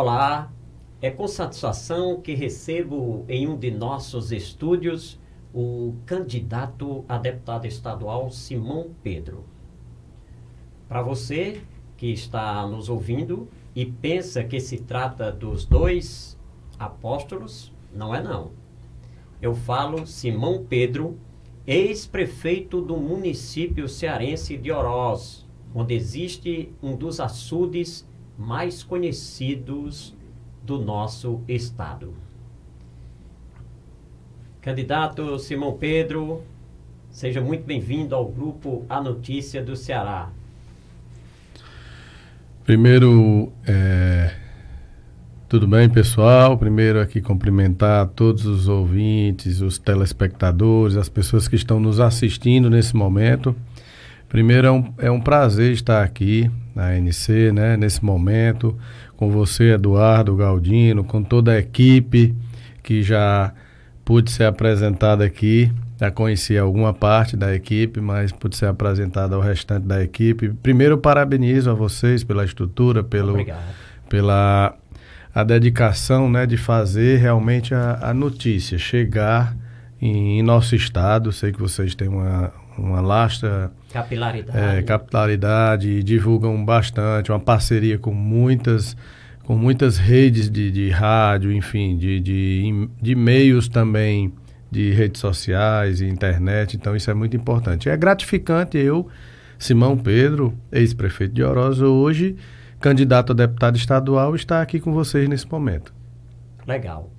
Olá, é com satisfação que recebo em um de nossos estúdios o candidato a deputado estadual Simão Pedro. Para você que está nos ouvindo e pensa que se trata dos dois apóstolos, não é não. Eu falo Simão Pedro, ex-prefeito do município cearense de Oroz, onde existe um dos açudes mais conhecidos do nosso estado. Candidato Simão Pedro, seja muito bem-vindo ao grupo A Notícia do Ceará. Primeiro, é... tudo bem, pessoal? Primeiro aqui cumprimentar todos os ouvintes, os telespectadores, as pessoas que estão nos assistindo nesse momento. Primeiro, é um, é um prazer estar aqui na NC, né, nesse momento, com você, Eduardo Galdino, com toda a equipe que já pude ser apresentada aqui. Já conheci alguma parte da equipe, mas pude ser apresentada ao restante da equipe. Primeiro, parabenizo a vocês pela estrutura, pelo, pela a dedicação né, de fazer realmente a, a notícia chegar em, em, nosso estado. Sei que vocês têm uma, uma lasta capilaridade. É, capilaridade, divulgam bastante, uma parceria com muitas com muitas redes de, de rádio, enfim, de, de, de meios também de redes sociais e internet, então isso é muito importante. É gratificante eu, Simão Pedro, ex-prefeito de Oroz, hoje candidato a deputado estadual, estar aqui com vocês nesse momento. Legal.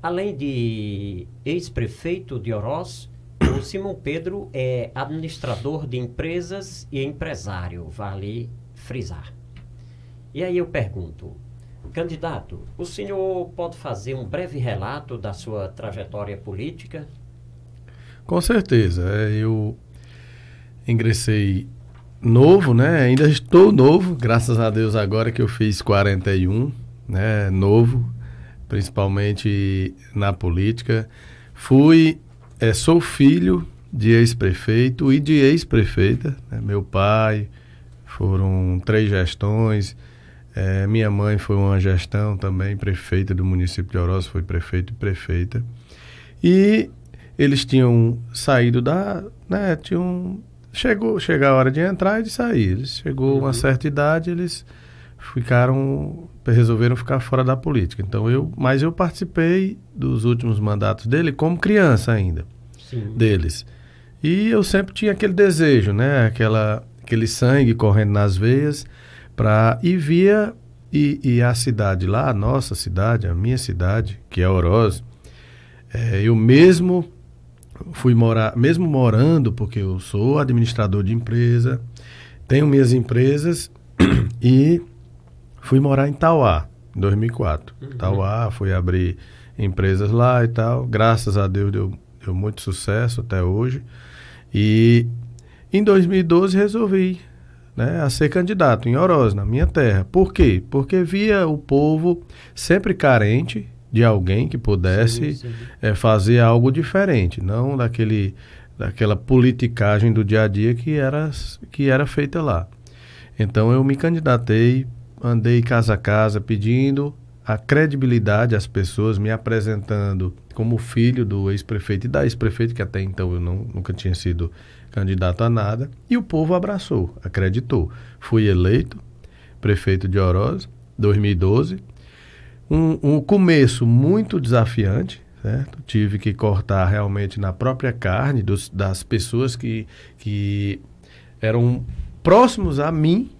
Além de ex-prefeito de Oroz, o Simão Pedro é administrador de empresas e empresário, vale frisar. E aí eu pergunto, candidato, o senhor pode fazer um breve relato da sua trajetória política? Com certeza. É, eu ingressei novo, né? Ainda estou novo, graças a Deus agora que eu fiz 41, né? Novo, principalmente na política. Fui é, sou filho de ex-prefeito e de ex-prefeita. Né? Meu pai foram três gestões. É, minha mãe foi uma gestão também, prefeita do município de Oroz, foi prefeito e prefeita. E eles tinham saído da. Né, tinham, chegou, chegou a hora de entrar e de sair. Eles chegou uhum. uma certa idade, eles ficaram resolveram ficar fora da política. Então eu, mas eu participei dos últimos mandatos dele como criança ainda Sim. deles. E eu sempre tinha aquele desejo, né, aquela aquele sangue correndo nas veias para e via e, e, a cidade lá, a nossa cidade, a minha cidade, que é Oroz, é, eu mesmo fui morar, mesmo morando, porque eu sou administrador de empresa, tenho minhas empresas e Fui morar em Tauá, em 2004. Uhum. Tauá, fui abrir empresas lá e tal. Graças a Deus deu, deu muito sucesso até hoje. E em 2012 resolvi né, a ser candidato em Oroz, na minha terra. Por quê? Porque via o povo sempre carente de alguém que pudesse sim, sim. É, fazer algo diferente, não daquele daquela politicagem do dia a dia que era que era feita lá. Então eu me candidatei andei casa a casa pedindo a credibilidade às pessoas, me apresentando como filho do ex-prefeito e da ex-prefeita, que até então eu não, nunca tinha sido candidato a nada. E o povo abraçou, acreditou. Fui eleito prefeito de Oroz, 2012. Um, um começo muito desafiante, certo? Tive que cortar realmente na própria carne dos, das pessoas que, que eram próximos a mim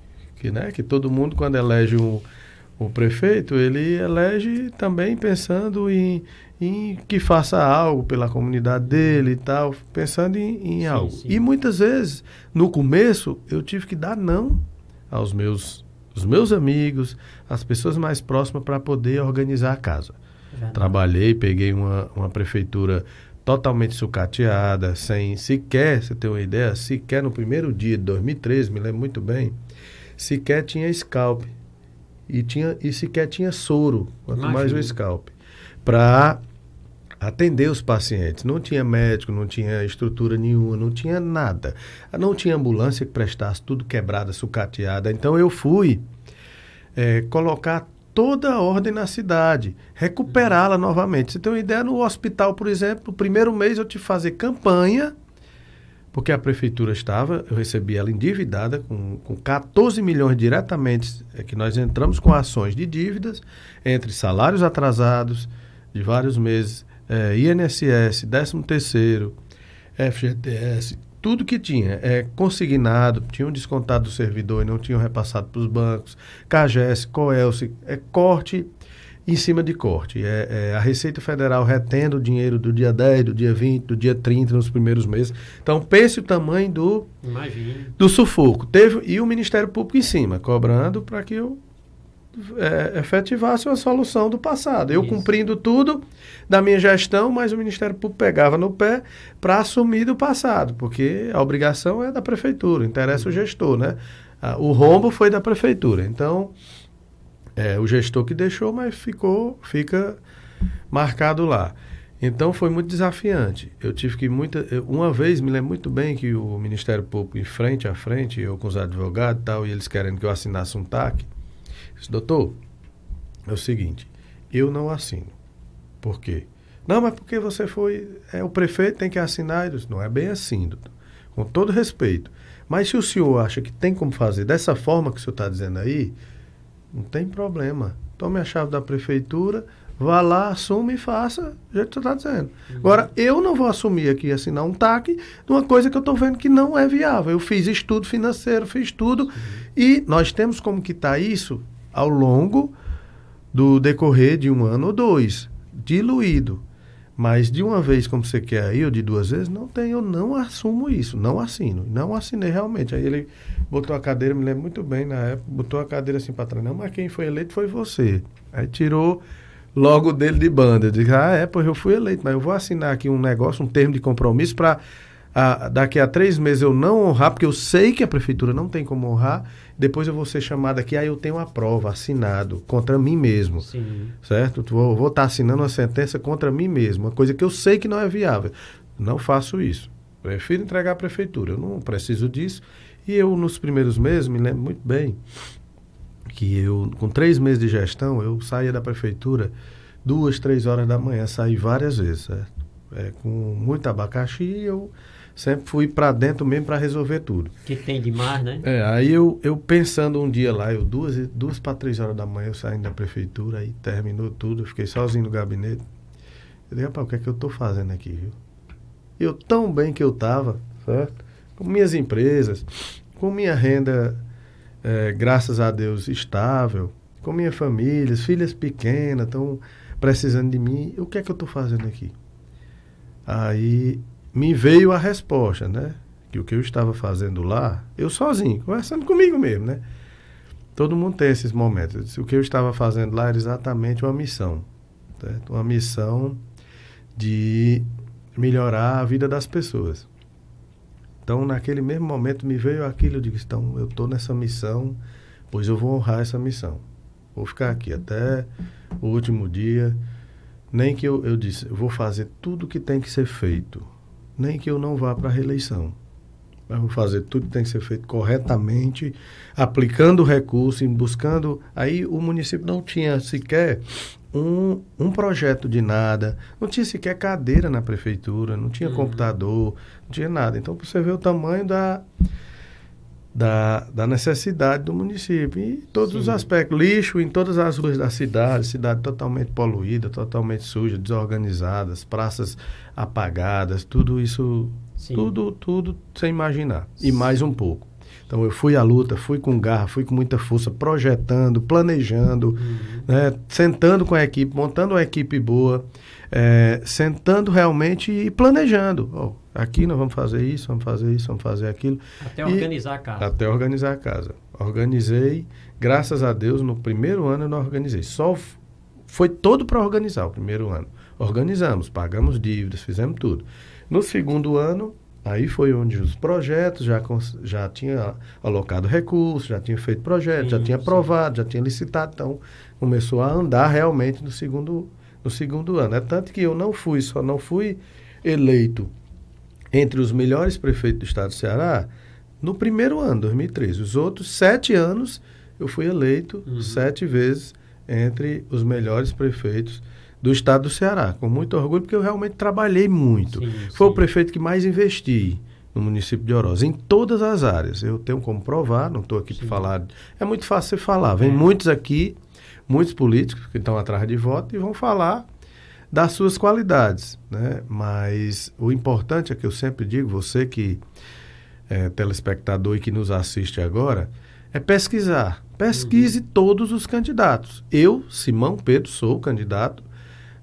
que, né, que todo mundo, quando elege o, o prefeito, ele elege também pensando em, em que faça algo pela comunidade dele e tal, pensando em, em sim, algo. Sim. E muitas vezes, no começo, eu tive que dar não aos meus, os meus amigos, às pessoas mais próximas, para poder organizar a casa. Já Trabalhei, peguei uma, uma prefeitura totalmente sucateada, sem sequer, você tem uma ideia, sequer no primeiro dia de 2013, me lembro muito bem, sequer tinha scalp e, tinha, e sequer tinha soro, quanto Imagina. mais o scalp, para atender os pacientes. Não tinha médico, não tinha estrutura nenhuma, não tinha nada. Não tinha ambulância que prestasse, tudo quebrada, sucateada. Então eu fui é, colocar toda a ordem na cidade, recuperá-la novamente. Você tem uma ideia, no hospital, por exemplo, no primeiro mês eu te fazer campanha porque a prefeitura estava, eu recebi ela endividada com, com 14 milhões diretamente, é que nós entramos com ações de dívidas entre salários atrasados de vários meses, é, INSS, 13 terceiro, FGTS, tudo que tinha, é, consignado, tinham descontado do servidor e não tinham repassado para os bancos, CAGES, COELSE, é, corte em cima de corte. É, é, a Receita Federal retendo o dinheiro do dia 10, do dia 20, do dia 30, nos primeiros meses. Então, pense o tamanho do, do sufoco. Teve, e o Ministério Público em cima, cobrando para que eu é, efetivasse uma solução do passado. Eu Isso. cumprindo tudo da minha gestão, mas o Ministério Público pegava no pé para assumir do passado, porque a obrigação é da prefeitura, interessa uhum. o gestor, né? Ah, o rombo foi da prefeitura. Então, é, o gestor que deixou, mas ficou, fica marcado lá. Então foi muito desafiante. Eu tive que muita, uma vez me lembro muito bem que o Ministério Público em frente a frente, eu com os advogados e tal, e eles querendo que eu assinasse um TAC. disse, doutor, é o seguinte, eu não assino. Por quê? Não, mas porque você foi, é o prefeito tem que assinar. disse, não é bem assim, doutor. Com todo respeito. Mas se o senhor acha que tem como fazer dessa forma que o senhor está dizendo aí, não tem problema. Tome a chave da prefeitura, vá lá, assume e faça o jeito que você está dizendo. Uhum. Agora, eu não vou assumir aqui assinar um TAC numa uma coisa que eu estou vendo que não é viável. Eu fiz estudo financeiro, fiz tudo. Uhum. E nós temos como quitar isso ao longo do decorrer de um ano ou dois, diluído. Mas de uma vez, como você quer aí, ou de duas vezes, não tem, eu não assumo isso, não assino, não assinei realmente. Aí ele botou a cadeira, me lembro muito bem na época, botou a cadeira assim para trás, não, mas quem foi eleito foi você. Aí tirou logo dele de banda. Eu disse, ah, é, pois eu fui eleito, mas eu vou assinar aqui um negócio, um termo de compromisso para a, ah, daqui a três meses eu não honrar, porque eu sei que a prefeitura não tem como honrar, depois eu vou ser chamado aqui, aí eu tenho a prova, assinado, contra mim mesmo. Sim. Certo? Vou, vou tá estar assinando uma sentença contra mim mesmo, uma coisa que eu sei que não é viável. Não faço isso. Prefiro entregar à prefeitura. Eu não preciso disso. E eu, nos primeiros meses, me lembro muito bem que eu, com três meses de gestão, eu saía da prefeitura duas, três horas da manhã, saí várias vezes, certo? É, com muito abacaxi, eu sempre fui para dentro mesmo para resolver tudo. Que tem demais, né? É, aí eu, eu pensando um dia lá, eu duas, duas para três horas da manhã eu saindo da prefeitura, aí terminou tudo, eu fiquei sozinho no gabinete. Eu disse, rapaz, o que é que eu estou fazendo aqui, viu? Eu tão bem que eu estava, certo? Com minhas empresas, com minha renda, é, graças a Deus, estável, com minha família, filhas pequenas, estão precisando de mim. O que é que eu estou fazendo aqui? Aí me veio a resposta, né? Que o que eu estava fazendo lá, eu sozinho, conversando comigo mesmo, né? Todo mundo tem esses momentos. Disse, o que eu estava fazendo lá era exatamente uma missão, certo? Uma missão de melhorar a vida das pessoas. Então, naquele mesmo momento me veio aquilo, eu que, então eu estou nessa missão, pois eu vou honrar essa missão. Vou ficar aqui até o último dia. Nem que eu, eu disse, eu vou fazer tudo o que tem que ser feito nem que eu não vá para a reeleição. Nós vamos fazer tudo que tem que ser feito corretamente, aplicando recursos buscando. Aí o município não tinha sequer um, um projeto de nada, não tinha sequer cadeira na prefeitura, não tinha uhum. computador, não tinha nada. Então, você vê o tamanho da, da, da necessidade do município, e todos Sim. os aspectos. Lixo em todas as ruas da cidade, cidade totalmente poluída, totalmente suja, desorganizadas, praças apagadas, tudo isso, Sim. tudo, tudo sem imaginar. E Sim. mais um pouco. Então eu fui à luta, fui com garra, fui com muita força, projetando, planejando, uhum. né, sentando com a equipe, montando uma equipe boa, é, sentando realmente e planejando. Oh, Aqui nós vamos fazer isso, vamos fazer isso, vamos fazer aquilo. Até e, organizar a casa. Até organizar a casa. Organizei, graças a Deus, no primeiro ano eu não organizei. Só foi todo para organizar o primeiro ano. Organizamos, pagamos dívidas, fizemos tudo. No segundo ano, aí foi onde os projetos já, já tinha alocado recursos, já tinha feito projeto, já tinha aprovado, já tinha licitado. Então, começou a andar realmente no segundo, no segundo ano. É tanto que eu não fui, só não fui eleito entre os melhores prefeitos do estado do Ceará no primeiro ano, 2013. Os outros sete anos eu fui eleito uhum. sete vezes entre os melhores prefeitos do estado do Ceará, com muito orgulho, porque eu realmente trabalhei muito. Sim, Foi sim. o prefeito que mais investi no município de Oroz, em todas as áreas. Eu tenho como provar, não estou aqui para falar. É muito fácil você falar. Vem é. muitos aqui, muitos políticos que estão atrás de voto e vão falar das suas qualidades, né? Mas o importante é que eu sempre digo, você que é telespectador e que nos assiste agora, é pesquisar. Pesquise uhum. todos os candidatos. Eu, Simão Pedro, sou candidato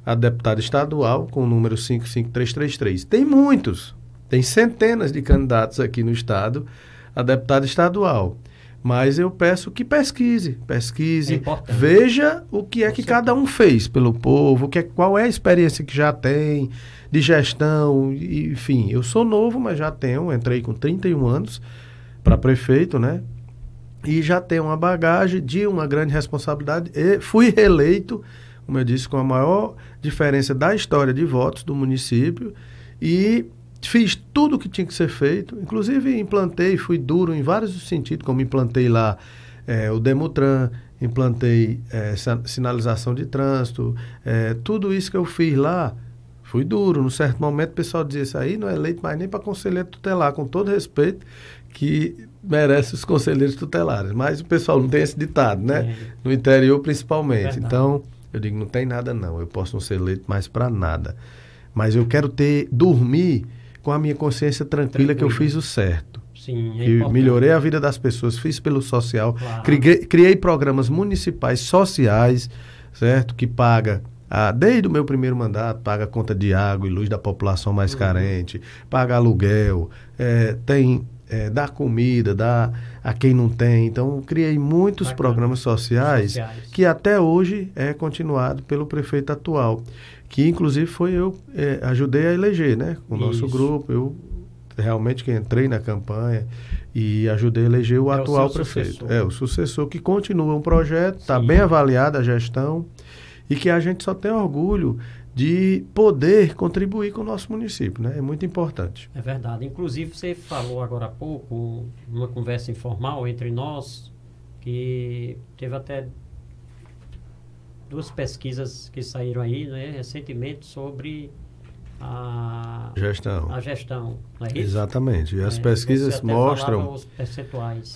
a deputado estadual com o número 55333. Tem muitos, tem centenas de candidatos aqui no estado a deputado estadual. Mas eu peço que pesquise, pesquise, é veja o que é que cada um fez pelo povo, o que é, qual é a experiência que já tem de gestão, enfim. Eu sou novo, mas já tenho, entrei com 31 anos para prefeito, né? E já tenho uma bagagem de uma grande responsabilidade. E fui reeleito, como eu disse, com a maior diferença da história de votos do município e fiz tudo o que tinha que ser feito, inclusive implantei, fui duro em vários sentidos, como implantei lá é, o Demutran, implantei é, sinalização de trânsito, é, tudo isso que eu fiz lá, fui duro. No certo momento o pessoal dizia isso aí, não é eleito mais nem para conselheiro tutelar, com todo respeito que merece os conselheiros tutelares. Mas o pessoal não tem esse ditado, né? No interior principalmente. então, eu digo, não tem nada não, eu posso não ser eleito mais para nada. Mas eu quero ter, dormir com a minha consciência tranquila Tranquilo. que eu fiz o certo. Sim, é que melhorei a vida das pessoas, fiz pelo social, claro. criei, criei, programas municipais sociais, certo? Que paga a, desde o meu primeiro mandato, paga conta de água e luz da população mais uhum. carente, paga aluguel, é, tem é, dá comida, dá a quem não tem. Então, criei muitos Bacana. programas sociais, sociais, que até hoje é continuado pelo prefeito atual que inclusive foi eu é, ajudei a eleger, né? O Isso. nosso grupo, eu realmente que entrei na campanha e ajudei a eleger o é atual o prefeito. Sucessor. É, o sucessor que continua um projeto, está bem avaliada a gestão e que a gente só tem orgulho de poder contribuir com o nosso município, né? É muito importante. É verdade. Inclusive, você falou agora há pouco, numa conversa informal entre nós, que teve até duas pesquisas que saíram aí né, recentemente sobre a gestão. A gestão é Exatamente. E as é, pesquisas mostram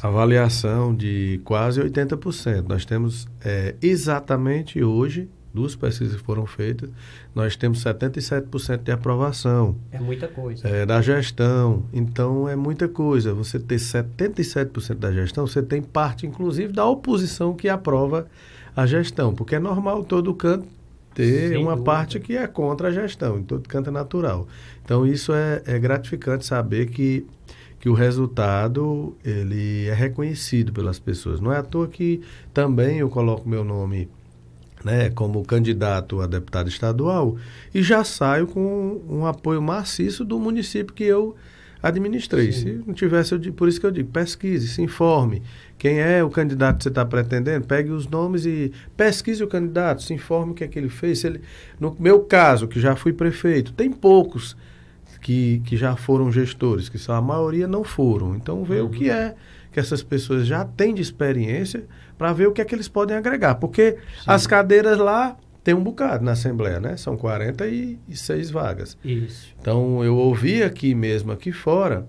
avaliação de quase 80%. Nós temos é, exatamente hoje, duas pesquisas foram feitas, nós temos 77% de aprovação. É muita coisa. É, da gestão. Então, é muita coisa. Você ter 77% da gestão, você tem parte, inclusive, da oposição que aprova a gestão, porque é normal todo canto ter Sem uma dúvida. parte que é contra a gestão, em todo canto é natural. Então isso é, é gratificante saber que, que o resultado ele é reconhecido pelas pessoas. Não é à toa que também eu coloco meu nome né, como candidato a deputado estadual e já saio com um apoio maciço do município que eu administrei. Sim. Se não tivesse, eu, por isso que eu digo, pesquise, se informe. Quem é o candidato que você está pretendendo? Pegue os nomes e pesquise o candidato, se informe o que é que ele fez. Ele, no meu caso, que já fui prefeito, tem poucos que, que já foram gestores, que são, a maioria não foram. Então, vê uhum. o que uhum. é que essas pessoas já têm de experiência para ver o que é que eles podem agregar. Porque Sim. as cadeiras lá tem um bocado na Assembleia, né? São 46 vagas. Isso. Então, eu ouvi aqui mesmo, aqui fora,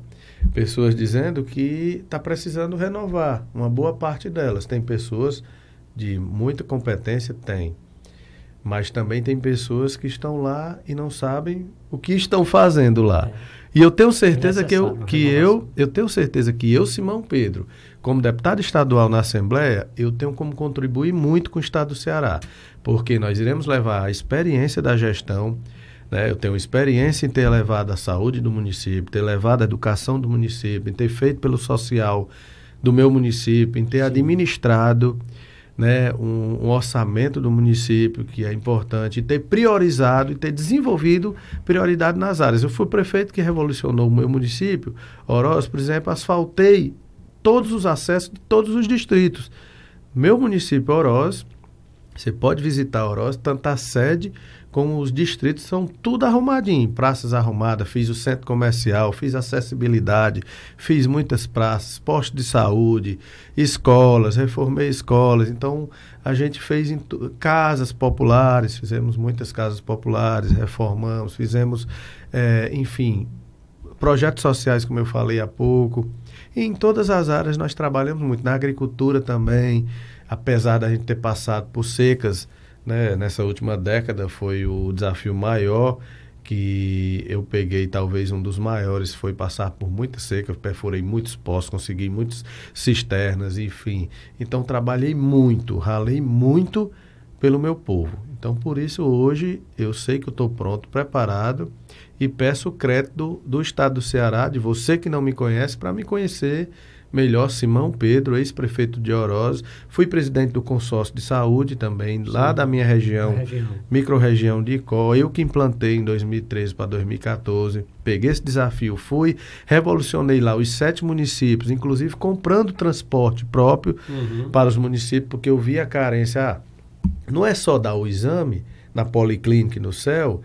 pessoas dizendo que está precisando renovar uma boa parte delas. Tem pessoas de muita competência, tem. Mas também tem pessoas que estão lá e não sabem o que estão fazendo lá. É. E eu tenho certeza é que eu, que eu, eu tenho certeza que eu, Simão Pedro, como deputado estadual na Assembleia, eu tenho como contribuir muito com o Estado do Ceará porque nós iremos levar a experiência da gestão. Né? Eu tenho experiência em ter levado a saúde do município, ter levado a educação do município, em ter feito pelo social do meu município, em ter Sim. administrado né, um, um, orçamento do município, que é importante, e ter priorizado e ter desenvolvido prioridade nas áreas. Eu fui prefeito que revolucionou o meu município, Oroz, por exemplo, asfaltei todos os acessos de todos os distritos. Meu município, Oroz, você pode visitar a tanto a sede como os distritos são tudo arrumadinho, praças arrumadas, fiz o centro comercial, fiz acessibilidade, fiz muitas praças, postos de saúde, escolas, reformei escolas. Então a gente fez casas populares, fizemos muitas casas populares, reformamos, fizemos, é, enfim, projetos sociais, como eu falei há pouco. E em todas as áreas nós trabalhamos muito, na agricultura também apesar da gente ter passado por secas, né, nessa última década foi o desafio maior que eu peguei, talvez um dos maiores, foi passar por muita seca, perfurei muitos poços, consegui muitas cisternas, enfim. Então trabalhei muito, ralei muito pelo meu povo. Então por isso hoje eu sei que eu estou pronto, preparado e peço o crédito do, do Estado do Ceará, de você que não me conhece, para me conhecer Melhor Simão Pedro, ex-prefeito de Oroz. Fui presidente do consórcio de saúde também, Sim. lá da minha região, região. microrregião de Icó. Eu que implantei em 2013 para 2014. Peguei esse desafio, fui, revolucionei lá os sete municípios, inclusive comprando transporte próprio uhum. para os municípios, porque eu vi a carência. Ah, não é só dar o exame na policlínica e no céu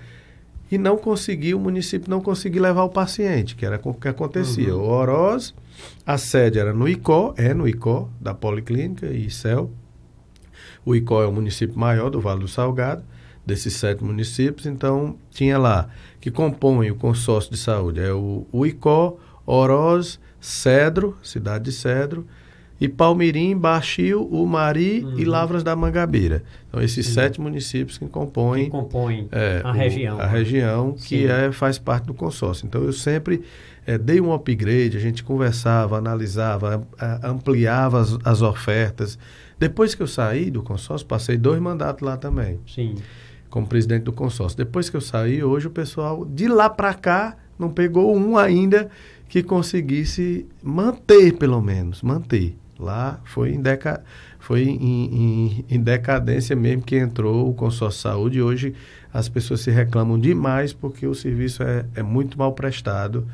e não conseguiu, o município não conseguiu levar o paciente, que era o que acontecia. Uhum. O Oroz, a sede era no ICO, é no ICO, da Policlínica e CEL. O ICO é o município maior do Vale do Salgado, desses sete municípios, então tinha lá, que compõem o consórcio de saúde, é o, o ICO, Oroz, Cedro, cidade de Cedro, e Palmirim, Baixio, Umari uhum. e Lavras da Mangabeira. Então, esses uhum. sete municípios que compõem, que compõem é, a, o, região, a né? região que é, faz parte do consórcio. Então, eu sempre é, dei um upgrade, a gente conversava, analisava, ampliava as, as ofertas. Depois que eu saí do consórcio, passei dois mandatos lá também. Sim. Como presidente do consórcio. Depois que eu saí, hoje o pessoal de lá para cá não pegou um ainda que conseguisse manter, pelo menos, manter. Lá foi em, deca, foi em, em, em decadência mesmo que entrou o consórcio saúde. Hoje as pessoas se reclamam demais porque o serviço é, é muito mal prestado,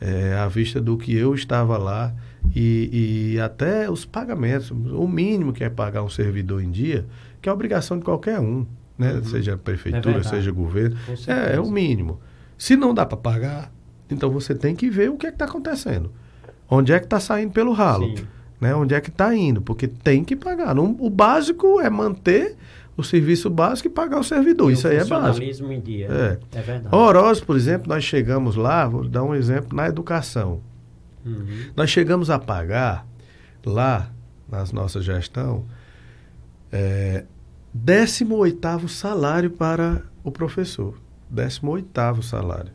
é, à vista do que eu estava lá e, e até os pagamentos. O mínimo que é pagar um servidor em dia, que é obrigação de qualquer um, né? Uhum. seja prefeitura, é seja governo, é, é o mínimo. Se não dá para pagar, então você tem que ver o que é está acontecendo. Onde é que está saindo pelo ralo? Sim. Né? Onde é que está indo? Porque tem que pagar. o básico é manter o serviço básico e pagar o servidor. E Isso o aí é básico. em dia. Né? É, é verdade. Oroz, por exemplo, nós chegamos lá, vou dar um exemplo, na educação. Uhum. Nós chegamos a pagar lá, nas nossas gestão, é, 18 salário para o professor. 18 salário.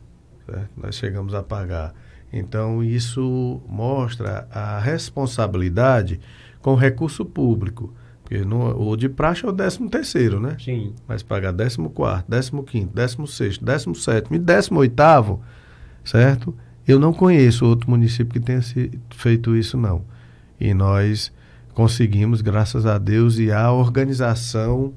Certo? Nós chegamos a pagar então, isso mostra a responsabilidade com o recurso público. Porque no, o de praxe é o 13 terceiro, né? Sim. Mas pagar 14, 15, 16, 17 e 18, certo? Eu não conheço outro município que tenha se, feito isso, não. E nós conseguimos, graças a Deus, e à organização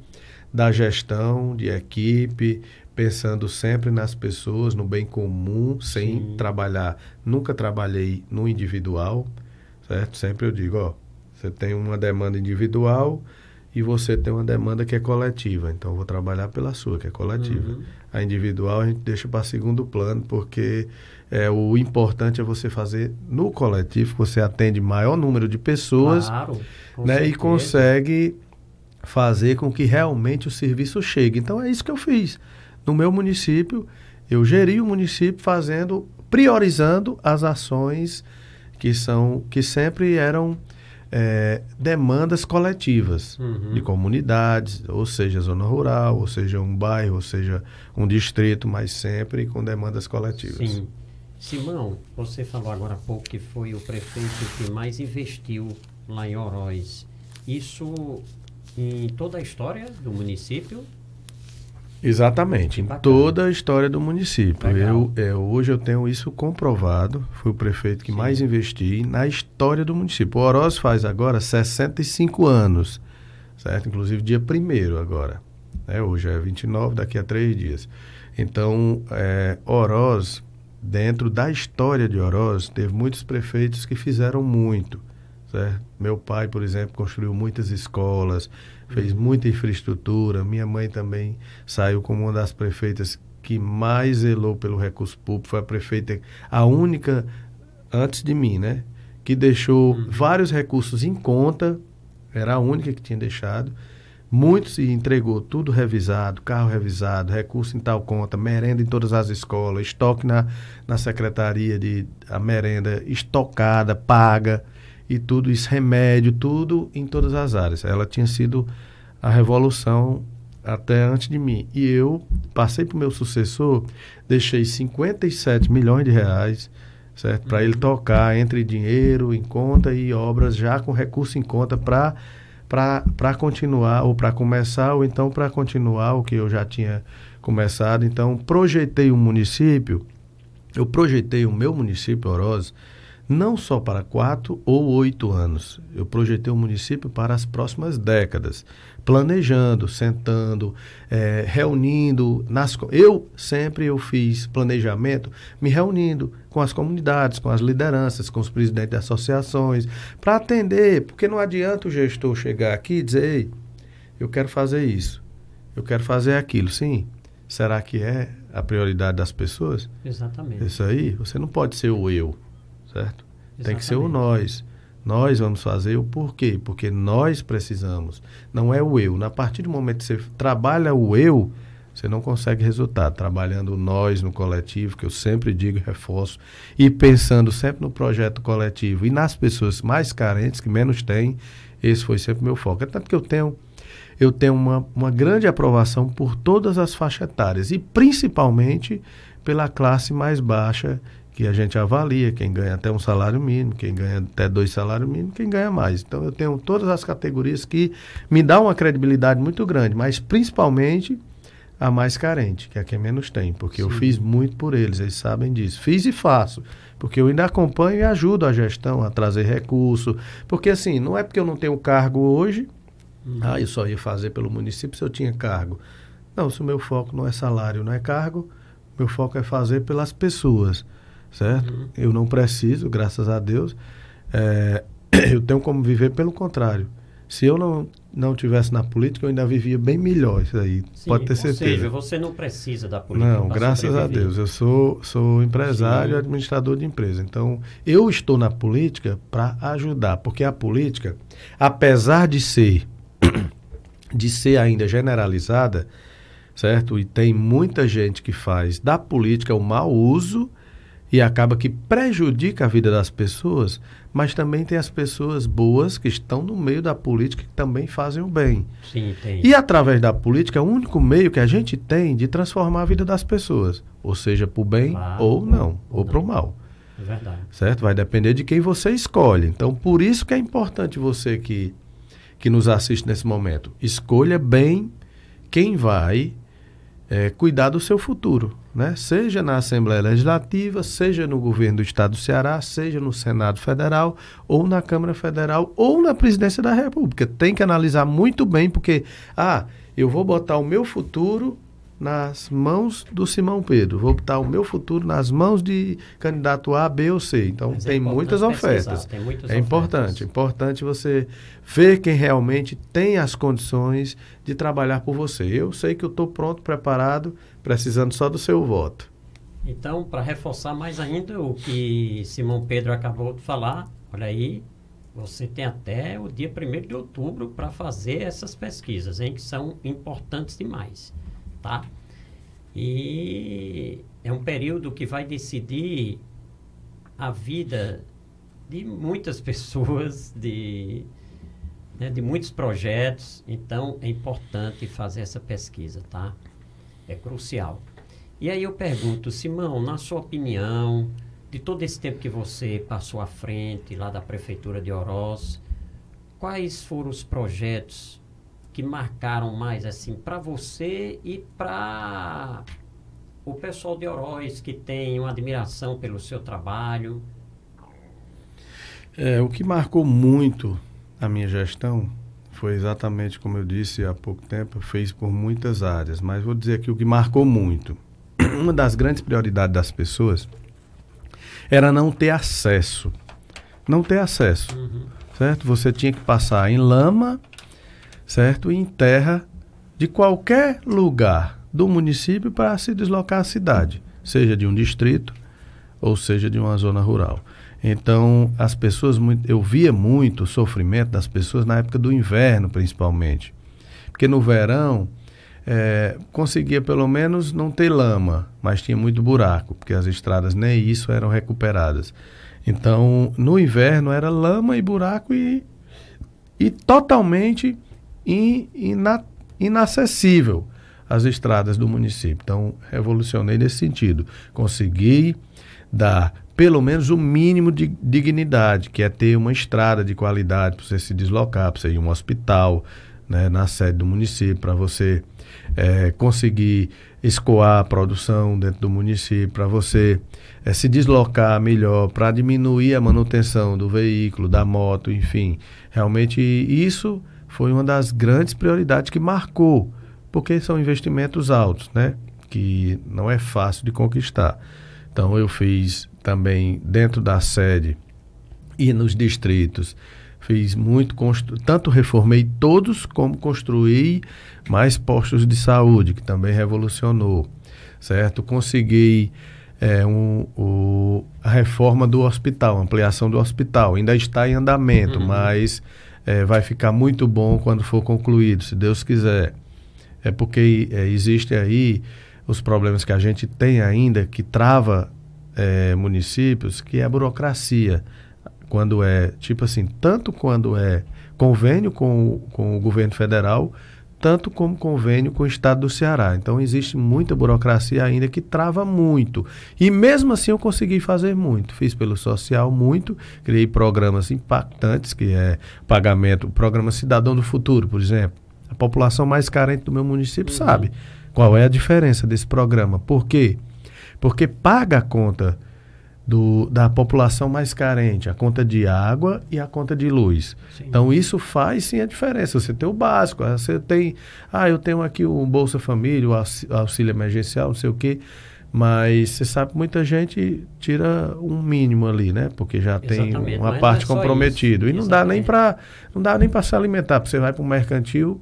da gestão, de equipe, pensando sempre nas pessoas, no bem comum, sem Sim. trabalhar. Nunca trabalhei no individual, certo? Sempre eu digo, ó, você tem uma demanda individual e você tem uma demanda que é coletiva. Então eu vou trabalhar pela sua, que é coletiva. Uhum. A individual a gente deixa para segundo plano, porque é, o importante é você fazer no coletivo, você atende maior número de pessoas claro, né, e consegue fazer com que realmente o serviço chegue. Então é isso que eu fiz no meu município, eu geri o município fazendo, priorizando as ações que são, que sempre eram é, demandas coletivas uhum. de comunidades, ou seja, zona rural, ou seja, um bairro, ou seja, um distrito, mas sempre com demandas coletivas. Sim. Simão, você falou agora há pouco que foi o prefeito que mais investiu lá em Oroz. Isso em toda a história do município? Exatamente, em Bacana. toda a história do município. Eu, é, hoje eu tenho isso comprovado, fui o prefeito que Sim. mais investi na história do município. O Oroz faz agora 65 anos, certo? Inclusive dia 1 agora. Né? Hoje é 29, daqui a três dias. Então, é, Oroz, dentro da história de Oroz, teve muitos prefeitos que fizeram muito. Certo? Meu pai, por exemplo, construiu muitas escolas, fez muita infraestrutura. Minha mãe também saiu como uma das prefeitas que mais zelou pelo recurso público. Foi a prefeita, a única antes de mim, né? Que deixou uhum. vários recursos em conta, era a única que tinha deixado. muitos e entregou, tudo revisado, carro revisado, recurso em tal conta, merenda em todas as escolas, estoque na, na secretaria de a merenda estocada, paga e tudo isso, remédio, tudo em todas as áreas. Ela tinha sido a revolução até antes de mim. E eu passei para o meu sucessor, deixei 57 milhões de reais certo? Para ele tocar entre dinheiro em conta e obras já com recurso em conta para para continuar ou para começar ou então para continuar o que eu já tinha começado. Então projetei o um município, eu projetei o meu município Oroz não só para quatro ou oito anos. Eu projetei o município para as próximas décadas, planejando, sentando, é, reunindo. Nas, eu sempre eu fiz planejamento, me reunindo com as comunidades, com as lideranças, com os presidentes de associações, para atender, porque não adianta o gestor chegar aqui e dizer, ei, eu quero fazer isso, eu quero fazer aquilo. Sim, será que é a prioridade das pessoas? Exatamente. Isso aí, você não pode ser o eu certo? Exatamente. Tem que ser o nós. Nós vamos fazer o porquê, porque nós precisamos. Não é o eu. Na partir do momento que você trabalha o eu, você não consegue resultado. Trabalhando nós no coletivo, que eu sempre digo, reforço, e pensando sempre no projeto coletivo e nas pessoas mais carentes, que menos têm, esse foi sempre meu foco. Até porque eu tenho, eu tenho uma, uma grande aprovação por todas as faixas etárias e principalmente pela classe mais baixa que a gente avalia quem ganha até um salário mínimo, quem ganha até dois salários mínimos, quem ganha mais. Então eu tenho todas as categorias que me dão uma credibilidade muito grande, mas principalmente a mais carente, que é a que menos tem, porque Sim. eu fiz muito por eles, eles sabem disso. Fiz e faço, porque eu ainda acompanho e ajudo a gestão a trazer recurso, porque assim, não é porque eu não tenho cargo hoje, uhum. ah, eu só ia fazer pelo município se eu tinha cargo. Não, se o meu foco não é salário, não é cargo, meu foco é fazer pelas pessoas certo? Uhum. Eu não preciso, graças a Deus. É, eu tenho como viver pelo contrário. Se eu não, não tivesse na política, eu ainda vivia bem melhor isso aí. Sim, pode ter certeza. seja, você não precisa da política. Não, graças a Deus. Eu sou, sou empresário Sim. administrador de empresa. Então, eu estou na política para ajudar. Porque a política, apesar de ser, de ser ainda generalizada, certo? E tem muita gente que faz da política o mau uso e acaba que prejudica a vida das pessoas, mas também tem as pessoas boas que estão no meio da política que também fazem o bem. Sim, tem. E através da política é o único meio que a gente tem de transformar a vida das pessoas, ou seja, para o bem claro, ou não, ou, ou para o mal. É verdade. Certo? Vai depender de quem você escolhe. Então, por isso que é importante você que, que nos assiste nesse momento, escolha bem quem vai é, cuidar do seu futuro né? seja na Assembleia Legislativa, seja no governo do Estado do Ceará, seja no Senado Federal, ou na Câmara Federal, ou na Presidência da República. Tem que analisar muito bem, porque, ah, eu vou botar o meu futuro nas mãos do Simão Pedro, vou botar o meu futuro nas mãos de candidato A, B ou C. Então, é tem, muitas ofertas. Tem muitas é ofertas. importante, é importante você ver quem realmente tem as condições de trabalhar por você. Eu sei que eu estou pronto, preparado precisando só do seu voto. Então, para reforçar mais ainda o que Simão Pedro acabou de falar, olha aí, você tem até o dia 1 de outubro para fazer essas pesquisas, hein, que são importantes demais, tá? E é um período que vai decidir a vida de muitas pessoas, de, né, de muitos projetos. Então, é importante fazer essa pesquisa, tá? é crucial. E aí eu pergunto, Simão, na sua opinião, de todo esse tempo que você passou à frente lá da Prefeitura de Oroz, quais foram os projetos que marcaram mais assim para você e para o pessoal de Oroz que tem uma admiração pelo seu trabalho? É, o que marcou muito a minha gestão foi exatamente como eu disse há pouco tempo, fez por muitas áreas, mas vou dizer aqui o que marcou muito. Uma das grandes prioridades das pessoas era não ter acesso. Não ter acesso, uhum. certo? Você tinha que passar em lama, certo? E em terra de qualquer lugar do município para se deslocar à cidade, seja de um distrito ou seja de uma zona rural. Então, as pessoas, eu via muito o sofrimento das pessoas na época do inverno, principalmente. Porque no verão, é, conseguia pelo menos não ter lama, mas tinha muito buraco, porque as estradas nem isso eram recuperadas. Então, no inverno era lama e buraco e, e totalmente in, ina, inacessível as estradas do município. Então, revolucionei nesse sentido. Consegui dar pelo menos o um mínimo de dignidade, que é ter uma estrada de qualidade para você se deslocar, para você ir a um hospital, né, na sede do município, para você é, conseguir escoar a produção dentro do município, para você é, se deslocar melhor, para diminuir a manutenção do veículo, da moto, enfim. Realmente isso foi uma das grandes prioridades que marcou, porque são investimentos altos, né? Que não é fácil de conquistar. Então eu fiz também dentro da sede e nos distritos. Fiz muito, tanto reformei todos como construí mais postos de saúde, que também revolucionou, certo? Consegui é, um, o, a reforma do hospital, ampliação do hospital. Ainda está em andamento, uhum. mas é, vai ficar muito bom quando for concluído, se Deus quiser. É porque é, existem aí os problemas que a gente tem ainda que trava é, municípios, que é a burocracia. Quando é, tipo assim, tanto quando é convênio com, com o governo federal, tanto como convênio com o estado do Ceará. Então existe muita burocracia ainda que trava muito. E mesmo assim eu consegui fazer muito. Fiz pelo social muito, criei programas impactantes, que é pagamento, o programa Cidadão do Futuro, por exemplo. A população mais carente do meu município uhum. sabe qual é a diferença desse programa. Por quê? Porque porque paga a conta do, da população mais carente, a conta de água e a conta de luz. Sim. Então isso faz sim a diferença. Você tem o básico, ah, você tem, ah, eu tenho aqui o Bolsa Família, o auxílio emergencial, não sei o quê. Mas você sabe que muita gente tira um mínimo ali, né? Porque já tem Exatamente, uma parte é comprometida. E não dá nem para não dá nem para se alimentar, porque você vai para o mercantil,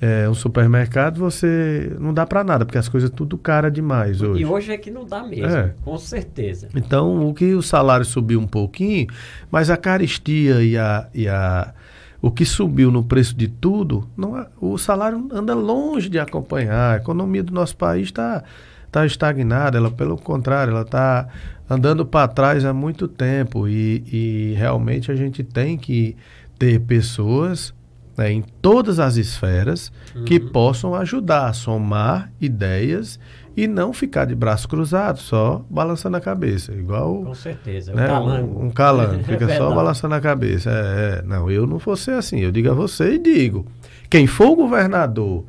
é, um supermercado, você não dá para nada, porque as coisas é tudo cara demais hoje. E hoje é que não dá mesmo, é. com certeza. Então, o que o salário subiu um pouquinho, mas a caristia e a, e a o que subiu no preço de tudo, não, é, o salário anda longe de acompanhar. A economia do nosso país está tá estagnada, ela pelo contrário, ela está andando para trás há muito tempo e, e realmente a gente tem que ter pessoas né, em todas as esferas uhum. que possam ajudar a somar ideias e não ficar de braços cruzados, só balançando a cabeça. Igual. Com certeza. Né, calango. Um, um calango, fica é só balançando a cabeça. É, é, não, eu não vou ser assim. Eu digo a você e digo. Quem for o governador,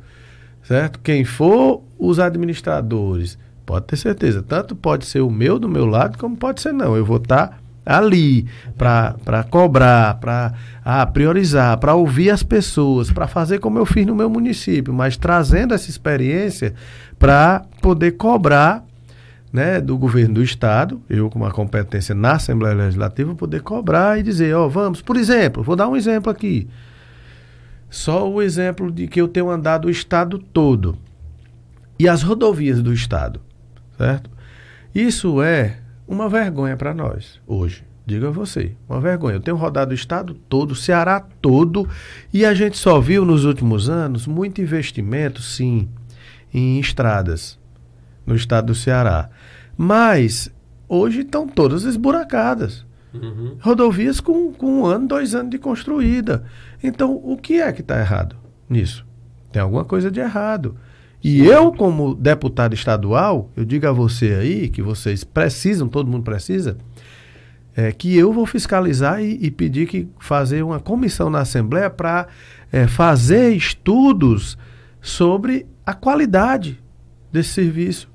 certo? Quem for os administradores, pode ter certeza. Tanto pode ser o meu do meu lado, como pode ser não. Eu vou estar tá ali para cobrar, para ah, priorizar, para ouvir as pessoas, para fazer como eu fiz no meu município, mas trazendo essa experiência para poder cobrar né, do governo do estado, eu com uma competência na Assembleia Legislativa, poder cobrar e dizer, ó, oh, vamos, por exemplo, vou dar um exemplo aqui. Só o exemplo de que eu tenho andado o estado todo e as rodovias do estado, certo? Isso é uma vergonha para nós hoje. Diga você, uma vergonha. Eu tenho rodado o estado todo, o Ceará todo, e a gente só viu nos últimos anos muito investimento, sim, em estradas no estado do Ceará. Mas hoje estão todas esburacadas. Uhum. Rodovias com, com um ano, dois anos de construída. Então, o que é que está errado nisso? Tem alguma coisa de errado. E eu, como deputado estadual, eu digo a você aí, que vocês precisam, todo mundo precisa, é, que eu vou fiscalizar e, e, pedir que fazer uma comissão na Assembleia para é, fazer estudos sobre a qualidade desse serviço.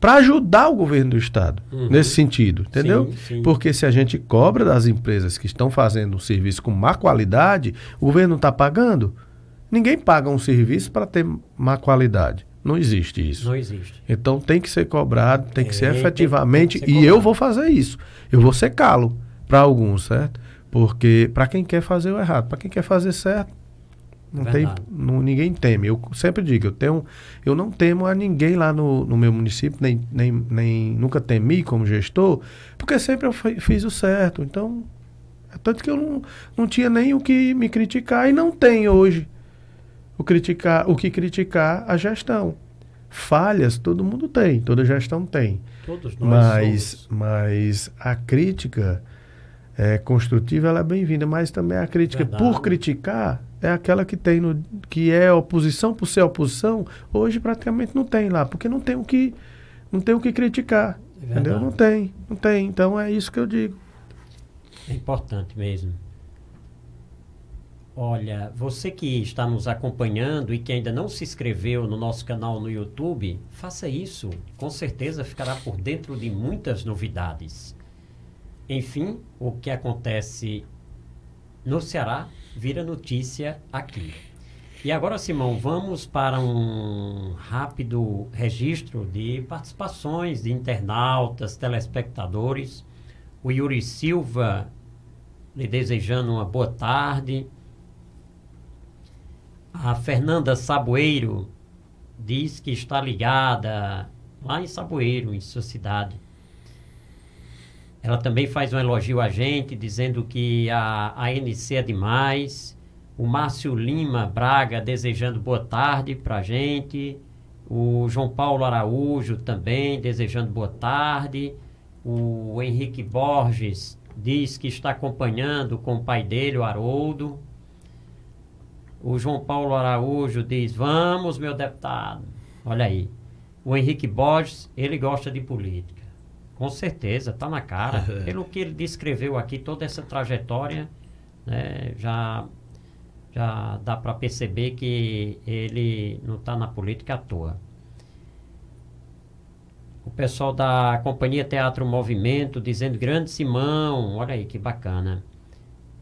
Para ajudar o governo do Estado uhum. nesse sentido, entendeu? Sim, sim. Porque se a gente cobra das empresas que estão fazendo um serviço com má qualidade, o governo não está pagando. Ninguém paga um serviço para ter má qualidade. Não existe isso. Não existe. Então tem que ser cobrado, tem que ser é, efetivamente. Tem, tem que ser e eu vou fazer isso. Eu vou secá-lo para alguns, certo? Porque para quem quer fazer o errado, para quem quer fazer certo, não Verdade. tem, não, ninguém teme. Eu sempre digo, eu, tenho, eu não temo a ninguém lá no, no meu município, nem, nem, nem nunca temi como gestor, porque sempre eu fiz o certo. Então, é tanto que eu não, não tinha nem o que me criticar e não tem hoje o, criticar, o que criticar a gestão. Falhas todo mundo tem, toda gestão tem. Todos nós mas, somos. mas a crítica é, construtiva ela é bem-vinda, mas também a crítica Verdade. por criticar é aquela que tem no, que é oposição por ser oposição, hoje praticamente não tem lá, porque não tem o que não tem o que criticar. É entendeu? Não tem, não tem. Então é isso que eu digo. É importante mesmo. Olha, você que está nos acompanhando e que ainda não se inscreveu no nosso canal no YouTube, faça isso. Com certeza ficará por dentro de muitas novidades. Enfim, o que acontece no Ceará vira notícia aqui. E agora, Simão, vamos para um rápido registro de participações de internautas, telespectadores. O Yuri Silva lhe desejando uma boa tarde. A Fernanda Saboeiro diz que está ligada lá em Saboeiro, em sua cidade. Ela também faz um elogio a gente, dizendo que a ANC é demais. O Márcio Lima Braga desejando boa tarde para gente. O João Paulo Araújo também desejando boa tarde. O Henrique Borges diz que está acompanhando com o pai dele, o Haroldo. O João Paulo Araújo diz: Vamos, meu deputado. Olha aí. O Henrique Borges, ele gosta de política. Com certeza, está na cara. Pelo que ele descreveu aqui, toda essa trajetória, né, já, já dá para perceber que ele não está na política à toa. O pessoal da Companhia Teatro Movimento dizendo: Grande Simão, olha aí que bacana.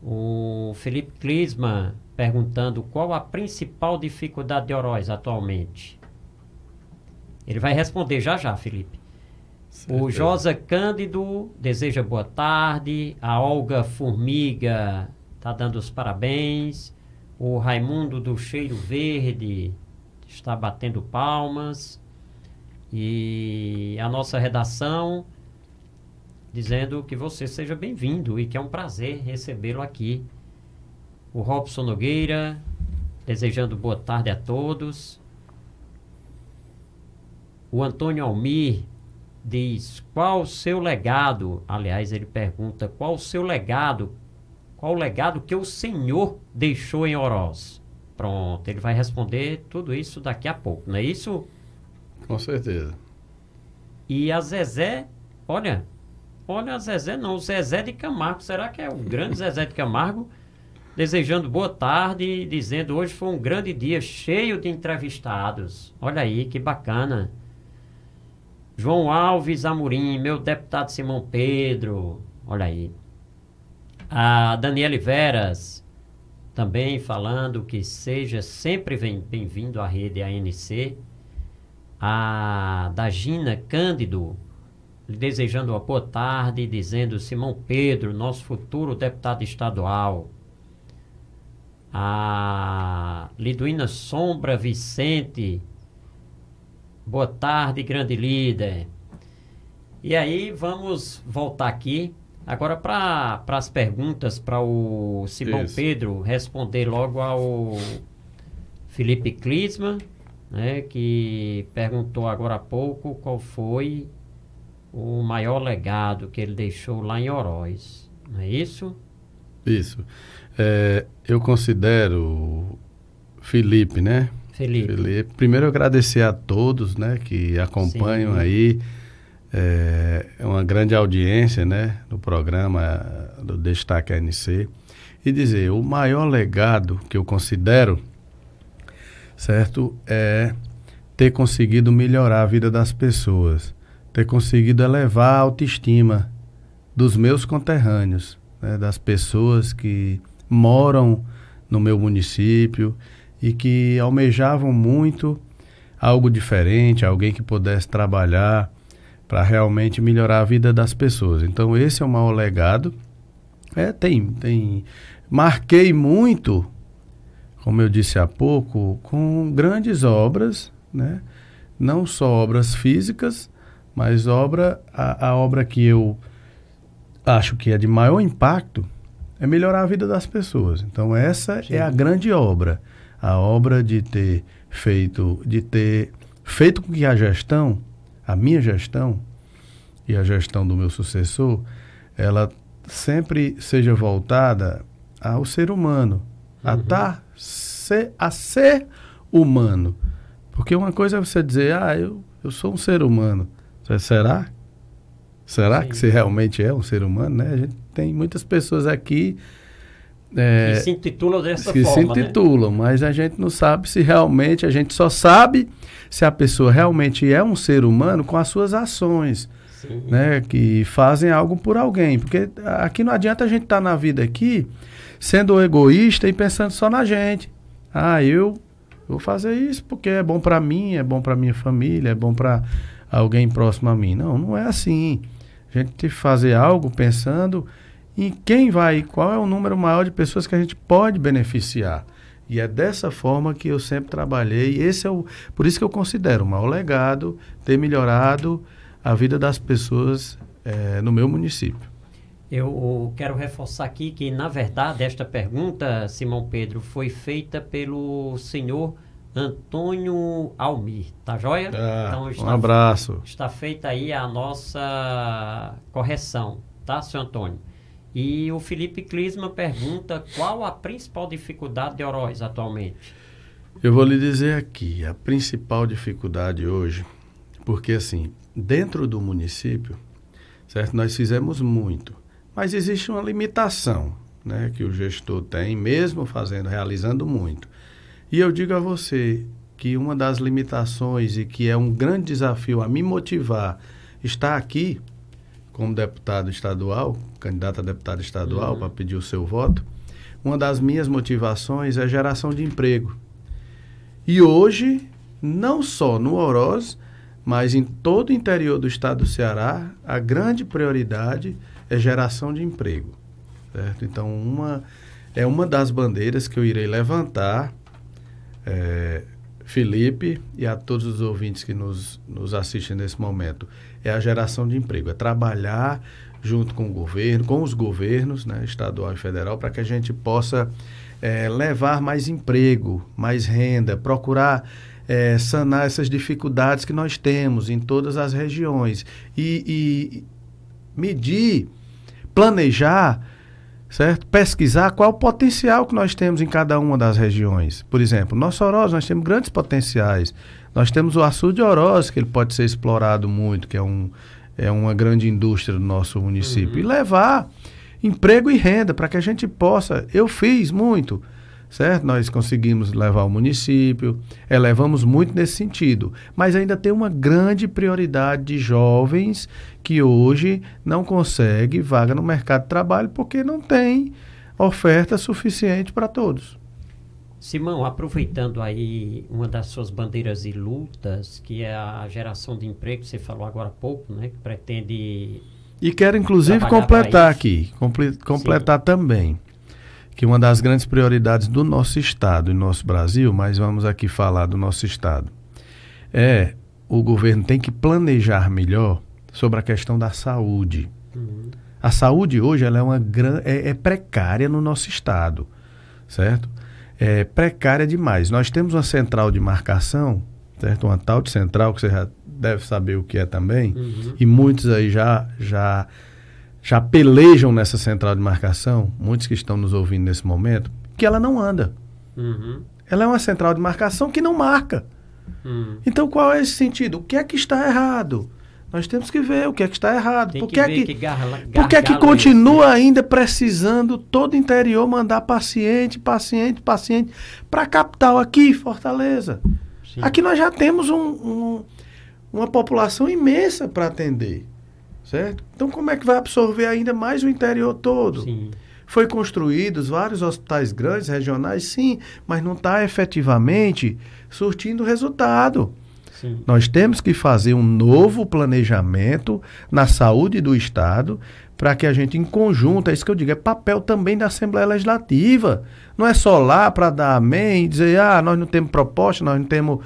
O Felipe Klisman perguntando qual a principal dificuldade de Oroz atualmente. Ele vai responder já já, Felipe. Certo. O Josa Cândido deseja boa tarde. A Olga Formiga está dando os parabéns. O Raimundo do Cheiro Verde está batendo palmas. E a nossa redação dizendo que você seja bem-vindo e que é um prazer recebê-lo aqui o Robson Nogueira, desejando boa tarde a todos. O Antônio Almir diz: qual o seu legado? Aliás, ele pergunta: qual o seu legado? Qual o legado que o Senhor deixou em Oroz? Pronto, ele vai responder tudo isso daqui a pouco, não é isso? Com certeza. E a Zezé, olha, olha a Zezé não, o Zezé de Camargo, será que é o grande Zezé de Camargo? desejando boa tarde e dizendo hoje foi um grande dia cheio de entrevistados. Olha aí, que bacana. João Alves Amorim, meu deputado Simão Pedro, olha aí. A Daniele Veras, também falando que seja sempre bem-vindo à rede ANC. A Dagina Cândido, desejando uma boa tarde, dizendo Simão Pedro, nosso futuro deputado estadual. A Liduína Sombra Vicente. Boa tarde, grande líder. E aí, vamos voltar aqui Agora, para as perguntas, para o Simão Isso. Pedro responder logo ao Felipe Klisman, né, que perguntou agora há pouco qual foi o maior legado que ele deixou lá em Oroz. Não é isso? Isso. É, eu considero Felipe, né? Felipe. Felipe. Primeiro, agradecer a todos, né, que acompanham Sim. aí. É, é uma grande audiência, né, no programa do Destaque NC E dizer, o maior legado que eu considero, certo, é ter conseguido melhorar a vida das pessoas, ter conseguido elevar a autoestima dos meus conterrâneos, né, das pessoas que moram no meu município e que almejavam muito algo diferente, alguém que pudesse trabalhar para realmente melhorar a vida das pessoas. Então esse é o maior legado. É, tem, tem. Marquei muito, como eu disse há pouco, com grandes obras, né? Não só obras físicas, mas obra a, a obra que eu acho que é de maior impacto é melhorar a vida das pessoas. Então essa Sim. é a grande obra, a obra de ter feito, de ter feito com que a gestão, a minha gestão e a gestão do meu sucessor, ela sempre seja voltada ao ser humano, uhum. a estar ser, a ser humano. Porque uma coisa é você dizer, ah, eu, eu sou um ser humano. Será? Será Sim. que você realmente é um ser humano, né? A gente tem muitas pessoas aqui. É, que se intitulam dessa que forma. Que né? se intitulam, né? mas a gente não sabe se realmente, a gente só sabe se a pessoa realmente é um ser humano com as suas ações. Sim. Né, que fazem algo por alguém. Porque aqui não adianta a gente estar tá na vida aqui sendo egoísta e pensando só na gente. Ah, eu vou fazer isso porque é bom para mim, é bom para minha família, é bom para alguém próximo a mim. Não, não é assim. A gente tem que fazer algo pensando em quem vai qual é o número maior de pessoas que a gente pode beneficiar. E é dessa forma que eu sempre trabalhei. Esse é o, por isso que eu considero o maior legado ter melhorado a vida das pessoas é, no meu município. Eu quero reforçar aqui que, na verdade, esta pergunta, Simão Pedro, foi feita pelo senhor Antônio Almir, tá joia? É, então, está, um abraço. Está feita aí a nossa correção, tá, senhor Antônio? E o Felipe Clisma pergunta qual a principal dificuldade de Oroz atualmente? Eu vou lhe dizer aqui, a principal dificuldade hoje, porque assim, dentro do município, certo? Nós fizemos muito, mas existe uma limitação, né, que o gestor tem, mesmo fazendo, realizando muito. E eu digo a você que uma das limitações e que é um grande desafio a me motivar está aqui como deputado estadual, candidato a deputado estadual, uhum. para pedir o seu voto, uma das minhas motivações é a geração de emprego. E hoje, não só no Oroz, mas em todo o interior do estado do Ceará, a grande prioridade é geração de emprego. Certo? Então, uma, é uma das bandeiras que eu irei levantar, é, Felipe, e a todos os ouvintes que nos, nos assistem nesse momento é a geração de emprego, é trabalhar junto com o governo, com os governos, né, estadual e federal, para que a gente possa é, levar mais emprego, mais renda, procurar é, sanar essas dificuldades que nós temos em todas as regiões e, e medir, planejar certo? Pesquisar qual o potencial que nós temos em cada uma das regiões. Por exemplo, Nossorós, nós temos grandes potenciais. Nós temos o açude de Oroz, que ele pode ser explorado muito, que é, um, é uma grande indústria do nosso município. Uhum. E levar emprego e renda para que a gente possa. Eu fiz muito, certo? Nós conseguimos levar o município, elevamos é, muito nesse sentido. Mas ainda tem uma grande prioridade de jovens que hoje não conseguem vaga no mercado de trabalho porque não tem oferta suficiente para todos. Simão, aproveitando aí uma das suas bandeiras e lutas, que é a geração de emprego, você falou agora há pouco, né? Que pretende. E quero, inclusive, completar aqui, completar Sim. também, que uma das grandes prioridades do nosso Estado e nosso Brasil, mas vamos aqui falar do nosso Estado, é o governo tem que planejar melhor sobre a questão da saúde. Uhum. A saúde hoje ela é, uma gran... é, é precária no nosso Estado, certo? é, precária demais. Nós temos uma central de marcação, certo? Uma tal de central que você já deve saber o que é também, uhum. e muitos aí já, já, já pelejam nessa central de marcação, muitos que estão nos ouvindo nesse momento, que ela não anda. Uhum. Ela é uma central de marcação que não marca. Uhum. Então qual é esse sentido? O que é que está errado? Nós temos que ver o que é que está errado. Tem por que, que, é que, que garla, por que é que continua isso, ainda precisando todo o interior mandar paciente, paciente, paciente para a capital aqui, Fortaleza? Sim. Aqui nós já temos um, um, uma população imensa para atender, certo? Então como é que vai absorver ainda mais o interior todo? Sim. Foi construídos vários hospitais grandes, regionais, sim, mas não está efetivamente surtindo resultado. Nós temos que fazer um novo planejamento na saúde do Estado para que a gente, em conjunto, é isso que eu digo, é papel também da Assembleia Legislativa. Não é só lá para dar amém e dizer, ah, nós não temos proposta, nós não temos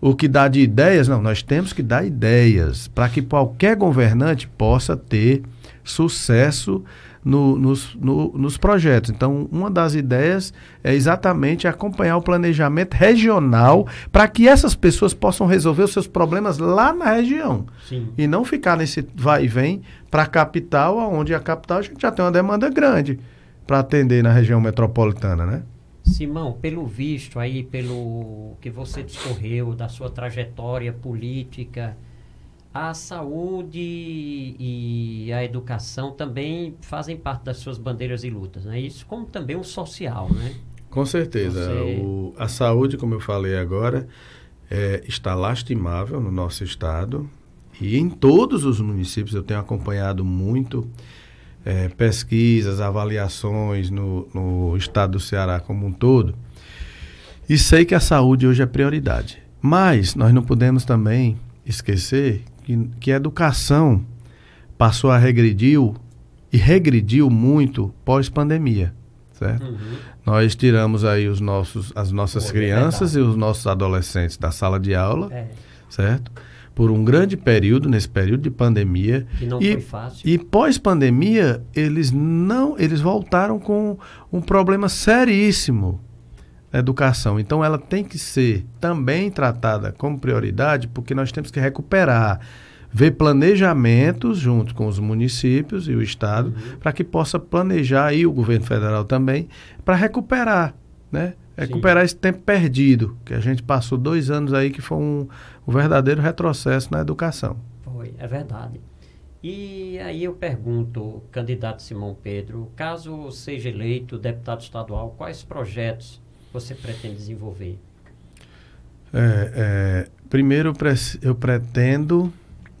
o que dá de ideias. Não, nós temos que dar ideias para que qualquer governante possa ter sucesso no, nos, no, nos projetos. Então, uma das ideias é exatamente acompanhar o planejamento regional para que essas pessoas possam resolver os seus problemas lá na região. Sim. E não ficar nesse vai e vem para a capital, onde a capital a gente já tem uma demanda grande para atender na região metropolitana, né? Simão, pelo visto aí, pelo que você discorreu da sua trajetória política, a saúde e a educação também fazem parte das suas bandeiras e lutas, né? Isso como também o social, né? Com certeza. Você... O, a saúde, como eu falei agora, é, está lastimável no nosso estado e em todos os municípios. Eu tenho acompanhado muito é, pesquisas, avaliações no, no estado do Ceará como um todo e sei que a saúde hoje é prioridade. Mas nós não podemos também esquecer que, que a educação passou a regrediu e regrediu muito pós-pandemia, certo? Uhum. Nós tiramos aí os nossos, as nossas Pô, é crianças é e os nossos adolescentes da sala de aula, é. certo? Por um grande período, nesse período de pandemia. Que não e, foi fácil. E pós-pandemia, eles não, eles voltaram com um problema seríssimo, educação. Então ela tem que ser também tratada como prioridade, porque nós temos que recuperar ver planejamentos junto com os municípios e o estado uhum. para que possa planejar e o governo federal também para recuperar, né? Recuperar Sim. esse tempo perdido que a gente passou dois anos aí que foi um, um verdadeiro retrocesso na educação. Foi, é verdade. E aí eu pergunto, candidato Simão Pedro, caso seja eleito deputado estadual, quais projetos você pretende desenvolver? É, é, primeiro, eu pretendo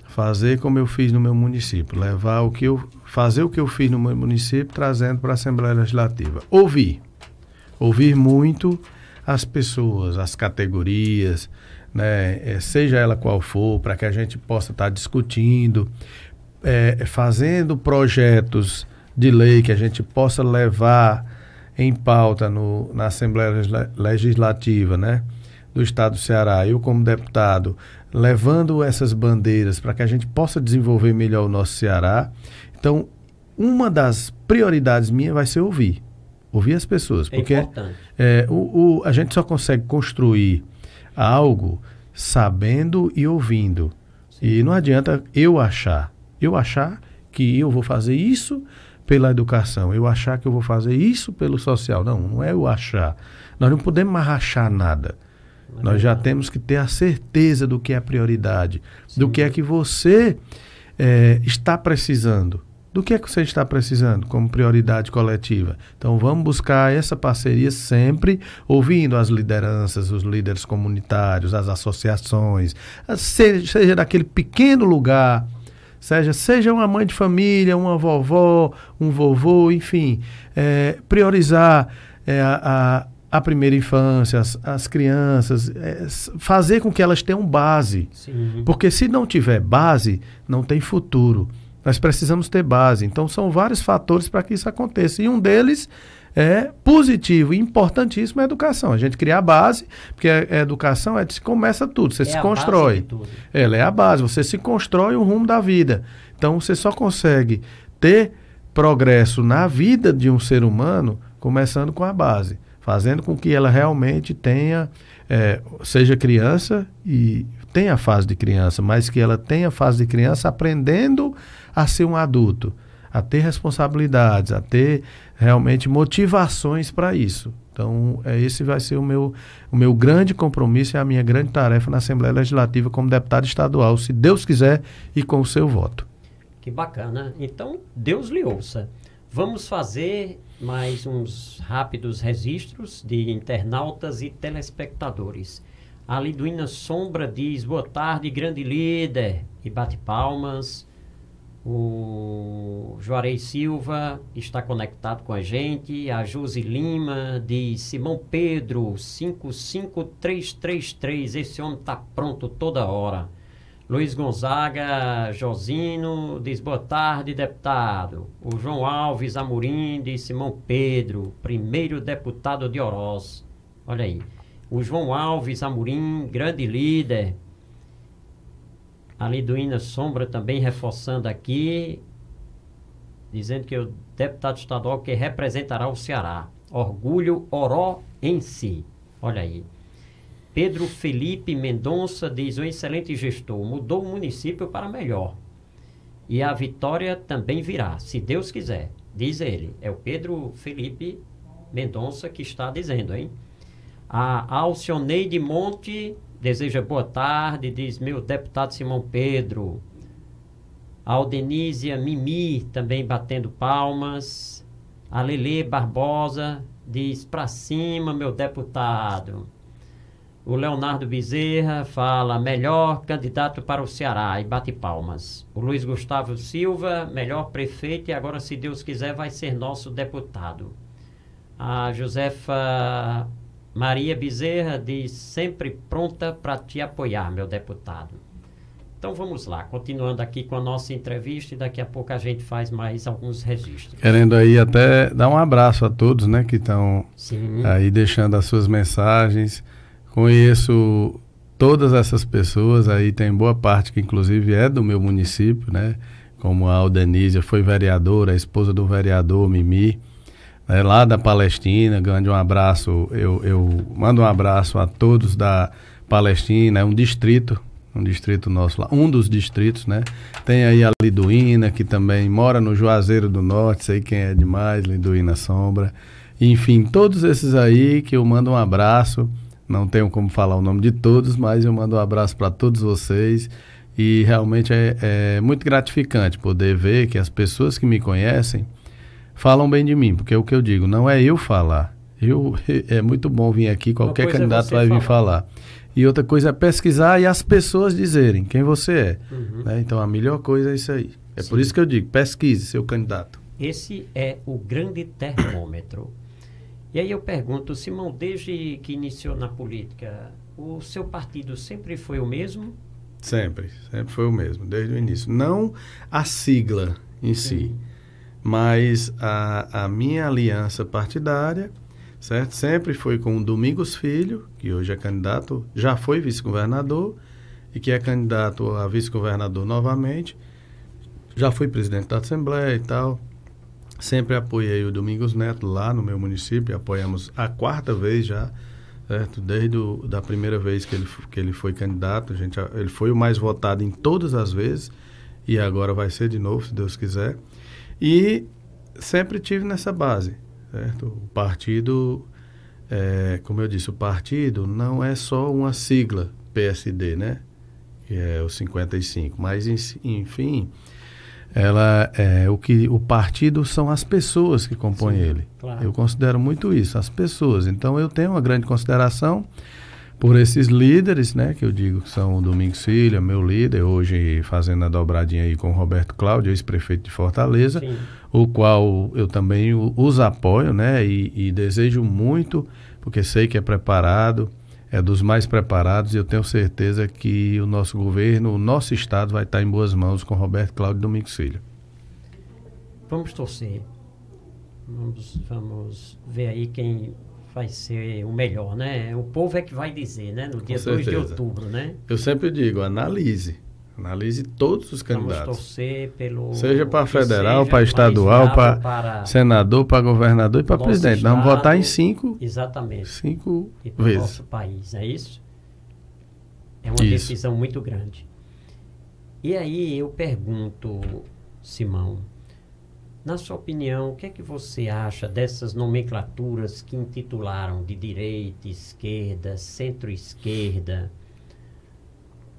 fazer como eu fiz no meu município, levar o que eu fazer o que eu fiz no meu município, trazendo para a Assembleia Legislativa. Ouvir, ouvir muito as pessoas, as categorias, né, é, seja ela qual for, para que a gente possa estar tá discutindo, é, fazendo projetos de lei que a gente possa levar em pauta no, na Assembleia Legislativa né, do Estado do Ceará, eu como deputado, levando essas bandeiras para que a gente possa desenvolver melhor o nosso Ceará. Então, uma das prioridades minha vai ser ouvir. Ouvir as pessoas. É porque é, o, o, a gente só consegue construir algo sabendo e ouvindo. Sim. E não adianta eu achar. Eu achar que eu vou fazer isso pela educação, eu achar que eu vou fazer isso pelo social. Não, não é eu achar. Nós não podemos mais achar nada. É Nós já temos que ter a certeza do que é a prioridade, Sim. do que é que você é, está precisando. Do que é que você está precisando como prioridade coletiva? Então vamos buscar essa parceria sempre, ouvindo as lideranças, os líderes comunitários, as associações, seja, seja daquele pequeno lugar Seja, seja uma mãe de família, uma vovó, um vovô, enfim, é, priorizar é, a, a primeira infância, as, as crianças, é, fazer com que elas tenham base. Sim. Porque se não tiver base, não tem futuro. Nós precisamos ter base. Então, são vários fatores para que isso aconteça. E um deles é positivo, importantíssimo é a educação. A gente cria a base, porque a, educação é de se começa tudo, você é se constrói. Ela é a base, você se constrói o rumo da vida. Então você só consegue ter progresso na vida de um ser humano começando com a base, fazendo com que ela realmente tenha, é, seja criança e tenha a fase de criança, mas que ela tenha a fase de criança aprendendo a ser um adulto a ter responsabilidades, a ter realmente motivações para isso. Então, é, esse vai ser o meu, o meu grande compromisso e a minha grande tarefa na Assembleia Legislativa como deputado estadual, se Deus quiser e com o seu voto. Que bacana. Então, Deus lhe ouça. Vamos fazer mais uns rápidos registros de internautas e telespectadores. A Liduína Sombra diz: boa tarde, grande líder, e bate palmas. O Juarez Silva está conectado com a gente. A Josi Lima de Simão Pedro 55333. Esse homem está pronto toda hora. Luiz Gonzaga Josino diz boa tarde, deputado. O João Alves Amorim de Simão Pedro, primeiro deputado de Oroz. Olha aí. O João Alves Amorim, grande líder, Amendoina Sombra também reforçando aqui, dizendo que o deputado estadual que representará o Ceará. Orgulho Oró em si. Olha aí. Pedro Felipe Mendonça diz: um excelente gestor, mudou o município para melhor. E a vitória também virá, se Deus quiser, diz ele. É o Pedro Felipe Mendonça que está dizendo, hein? A Alcioneide Monte deseja boa tarde, diz meu deputado Simão Pedro. Aldenísia Mimi também batendo palmas. A Lele Barbosa diz pra cima, meu deputado. O Leonardo Bezerra fala melhor candidato para o Ceará e bate palmas. O Luiz Gustavo Silva, melhor prefeito e agora, se Deus quiser, vai ser nosso deputado. A Josefa Maria Bezerra diz sempre pronta para te apoiar, meu deputado. Então vamos lá, continuando aqui com a nossa entrevista e daqui a pouco a gente faz mais alguns registros. Querendo aí até dar um abraço a todos, né, que estão aí deixando as suas mensagens. Conheço todas essas pessoas aí, tem boa parte que inclusive é do meu município, né? Como a Aldenísia foi vereadora, a esposa do vereador Mimi né, lá da Palestina. Grande um abraço, eu, eu mando um abraço a todos da Palestina, é um distrito um distrito nosso lá, um dos distritos, né? Tem aí a Liduína, que também mora no Juazeiro do Norte, sei quem é demais, Liduína Sombra. Enfim, todos esses aí que eu mando um abraço. Não tenho como falar o nome de todos, mas eu mando um abraço para todos vocês. E realmente é, é muito gratificante poder ver que as pessoas que me conhecem falam bem de mim, porque é o que eu digo, não é eu falar. Eu, é muito bom vir aqui, qualquer é candidato vai falar. vir falar. E outra coisa é pesquisar e as pessoas dizerem quem você é. Uhum. Né? Então a melhor coisa é isso aí. É Sim. por isso que eu digo, pesquise seu candidato. Esse é o grande termômetro. E aí eu pergunto, Simão, desde que iniciou na política, o seu partido sempre foi o mesmo? Sempre, sempre foi o mesmo, desde o início. Não a sigla em Sim. si uhum. Mas a, a minha aliança partidária, certo? Sempre foi com o Domingos Filho, que hoje é candidato, já foi vice-governador e que é candidato a vice-governador novamente. Já fui presidente da Assembleia e tal. Sempre apoiei o Domingos Neto lá no meu município, apoiamos a quarta vez já, certo? Desde a da primeira vez que ele, que ele foi candidato, gente, ele foi o mais votado em todas as vezes e agora vai ser de novo, se Deus quiser. E sempre tive nessa base, certo? O partido, é, como eu disse, o partido não é só uma sigla PSD, né? Que é o 55, mas enfim, ela é o que o partido são as pessoas que compõem Sim, ele. Claro. Eu considero muito isso, as pessoas. Então eu tenho uma grande consideração por esses líderes, né, que eu digo que são o Domingos Silva, é meu líder, hoje fazendo a dobradinha aí com o Roberto Cláudio, ex-prefeito de Fortaleza, Sim. o qual eu também os apoio, né, e, e, desejo muito, porque sei que é preparado, é dos mais preparados, e eu tenho certeza que o nosso governo, o nosso estado vai estar em boas mãos com Roberto Cláudio e Domingos Silva. Vamos torcer. Vamos, vamos ver aí quem vai ser o melhor, né? O povo é que vai dizer, né? No dia 2 de outubro, né? Eu sempre digo, analise. Analise todos os candidatos. Vamos torcer pelo. Seja para federal, para estadual, para, para senador, para governador e para presidente. Estado, Nós vamos votar em cinco. Exatamente. Cinco e vezes. Nosso país, é isso? É uma isso. decisão muito grande. E aí eu pergunto, Simão, na sua opinião, o que é que você acha dessas nomenclaturas que intitularam de direita, esquerda, centro-esquerda?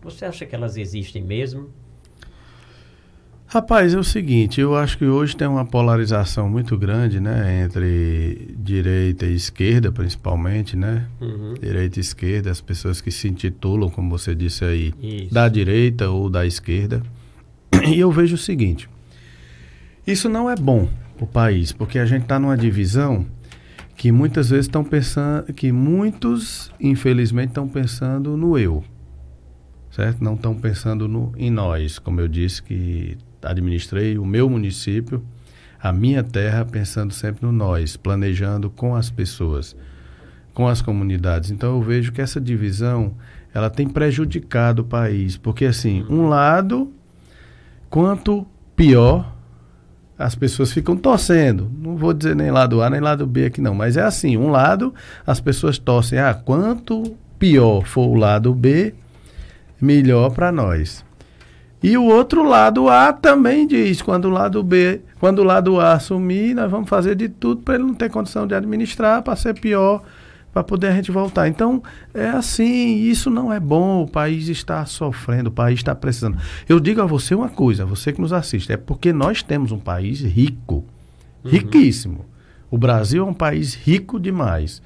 Você acha que elas existem mesmo? Rapaz, é o seguinte, eu acho que hoje tem uma polarização muito grande, né, entre direita e esquerda, principalmente, né? Uhum. Direita e esquerda, as pessoas que se intitulam, como você disse aí, Isso. da direita ou da esquerda. E eu vejo o seguinte, isso não é bom para o país, porque a gente está numa divisão que muitas vezes estão pensando, que muitos, infelizmente, estão pensando no eu, certo? Não estão pensando no, em nós, como eu disse que administrei o meu município, a minha terra, pensando sempre no nós, planejando com as pessoas, com as comunidades. Então eu vejo que essa divisão ela tem prejudicado o país, porque assim, um lado, quanto pior as pessoas ficam torcendo. Não vou dizer nem lado A nem lado B aqui não, mas é assim, um lado as pessoas torcem, ah, quanto pior for o lado B, melhor para nós. E o outro lado A também diz, quando o lado B, quando o lado A assumir, nós vamos fazer de tudo para ele não ter condição de administrar, para ser pior para poder a gente voltar. Então, é assim, isso não é bom, o país está sofrendo, o país está precisando. Eu digo a você uma coisa, você que nos assiste, é porque nós temos um país rico, uhum. riquíssimo. O Brasil é um país rico demais,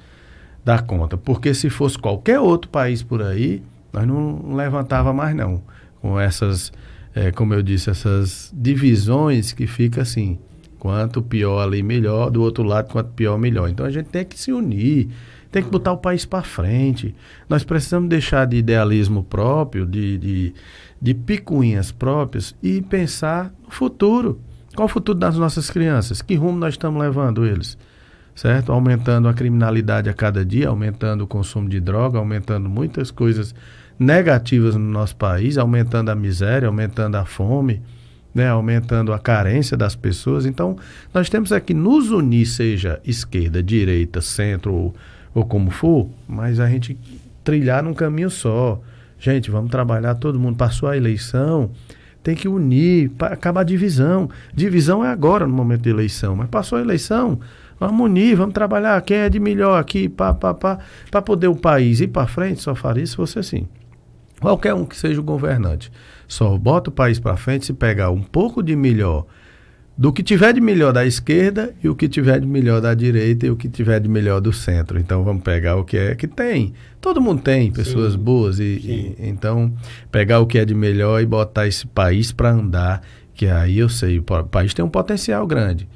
dá conta, porque se fosse qualquer outro país por aí, nós não levantava mais não, com essas, é, como eu disse, essas divisões que fica assim, quanto pior ali, melhor, do outro lado, quanto pior, melhor. Então, a gente tem que se unir, tem que botar o país para frente. Nós precisamos deixar de idealismo próprio, de, de, de picuinhas próprias e pensar no futuro. Qual o futuro das nossas crianças? Que rumo nós estamos levando eles? Certo? Aumentando a criminalidade a cada dia, aumentando o consumo de droga, aumentando muitas coisas negativas no nosso país, aumentando a miséria, aumentando a fome, né? aumentando a carência das pessoas. Então, nós temos aqui é nos unir, seja esquerda, direita, centro ou ou como for, mas a gente trilhar num caminho só. Gente, vamos trabalhar todo mundo. Passou a eleição, tem que unir, para acabar a divisão. Divisão é agora, no momento da eleição, mas passou a eleição, vamos unir, vamos trabalhar. Quem é de melhor aqui, pá, pá, pá, para poder o país ir para frente, só faria se fosse assim. Qualquer um que seja o governante, só bota o país para frente se pegar um pouco de melhor do que tiver de melhor da esquerda e o que tiver de melhor da direita e o que tiver de melhor do centro. Então vamos pegar o que é que tem. Todo mundo tem pessoas Sim. boas e, e, então pegar o que é de melhor e botar esse país para andar, que aí eu sei, o país tem um potencial grande,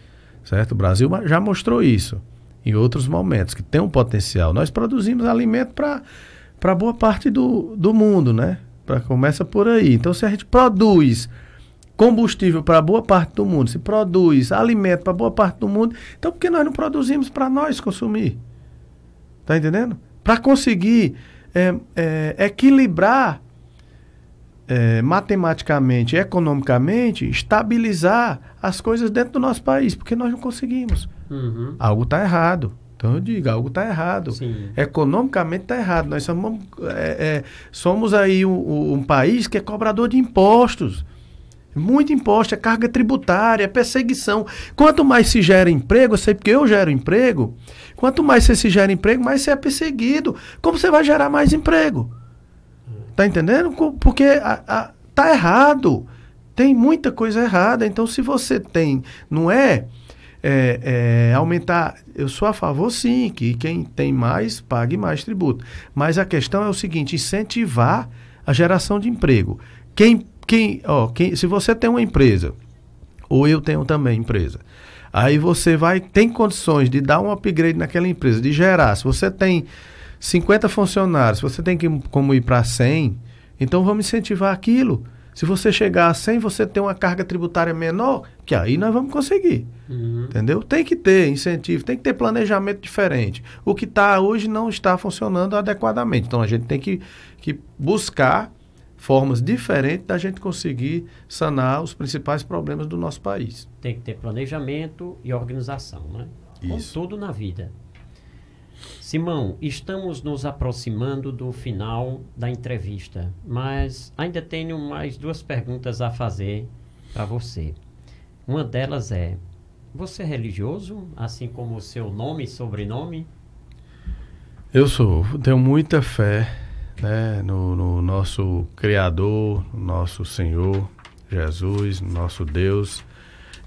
certo? O Brasil já mostrou isso em outros momentos que tem um potencial. Nós produzimos alimento para para boa parte do, do mundo, né? para começa por aí. Então se a gente produz combustível para boa parte do mundo, se produz alimento para boa parte do mundo, então por que nós não produzimos para nós consumir? Está entendendo? Para conseguir é, é, equilibrar é, matematicamente, economicamente, estabilizar as coisas dentro do nosso país, porque nós não conseguimos. Uhum. Algo está errado. Então eu digo, algo está errado. Sim. Economicamente está errado. Nós somos, é, é, somos aí um, um, país que é cobrador de impostos. Muito imposto, é carga tributária, é perseguição. Quanto mais se gera emprego, eu sei porque eu gero emprego, quanto mais você se gera emprego, mais você é perseguido. Como você vai gerar mais emprego? Tá entendendo? Porque a, a, tá errado. Tem muita coisa errada. Então, se você tem, não é, é, é aumentar. Eu sou a favor, sim, que quem tem mais pague mais tributo. Mas a questão é o seguinte: incentivar a geração de emprego. Quem quem, ó, quem, se você tem uma empresa, ou eu tenho também empresa, aí você vai, tem condições de dar um upgrade naquela empresa, de gerar. Se você tem 50 funcionários, você tem que, como ir para 100, então vamos incentivar aquilo. Se você chegar a 100, você tem uma carga tributária menor, que aí nós vamos conseguir. Uhum. Entendeu? Tem que ter incentivo, tem que ter planejamento diferente. O que está hoje não está funcionando adequadamente. Então a gente tem que, que buscar formas diferentes da gente conseguir sanar os principais problemas do nosso país. Tem que ter planejamento e organização, né? Isso. Como tudo na vida. Simão, estamos nos aproximando do final da entrevista, mas ainda tenho mais duas perguntas a fazer para você. Uma delas é: você é religioso, assim como o seu nome e sobrenome? Eu sou, tenho muita fé né, no, no nosso Criador, no nosso Senhor Jesus, no nosso Deus.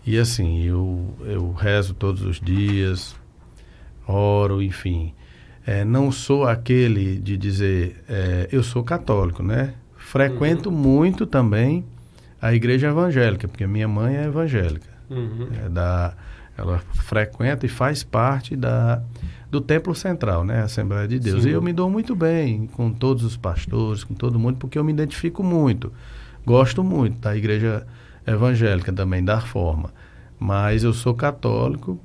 E assim, eu, eu rezo todos os dias, oro, enfim. É, não sou aquele de dizer é, eu sou católico, né? Frequento uhum. muito também a igreja evangélica, porque minha mãe é evangélica. Uhum. É da, ela frequenta e faz parte da do Templo Central, né? A Assembleia de Deus. Sim. E eu me dou muito bem com todos os pastores, com todo mundo, porque eu me identifico muito. Gosto muito da igreja evangélica também, da forma. Mas eu sou católico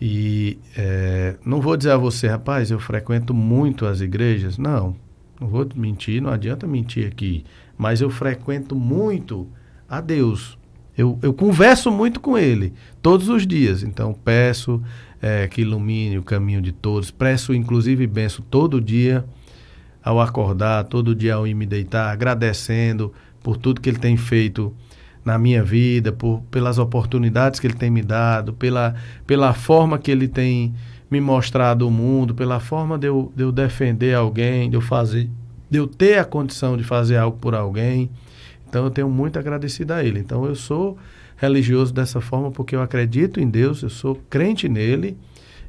e é, não vou dizer a você, rapaz, eu frequento muito as igrejas. Não, não vou mentir, não adianta mentir aqui. Mas eu frequento muito a Deus. Eu, eu converso muito com ele todos os dias. Então, peço é, que ilumine o caminho de todos. Preço, inclusive, benço todo dia ao acordar, todo dia ao ir me deitar, agradecendo por tudo que ele tem feito na minha vida, por, pelas oportunidades que ele tem me dado, pela, pela forma que ele tem me mostrado o mundo, pela forma de eu, de eu defender alguém, de eu fazer, de eu ter a condição de fazer algo por alguém. Então eu tenho muito agradecido a ele. Então eu sou religioso dessa forma porque eu acredito em Deus, eu sou crente nele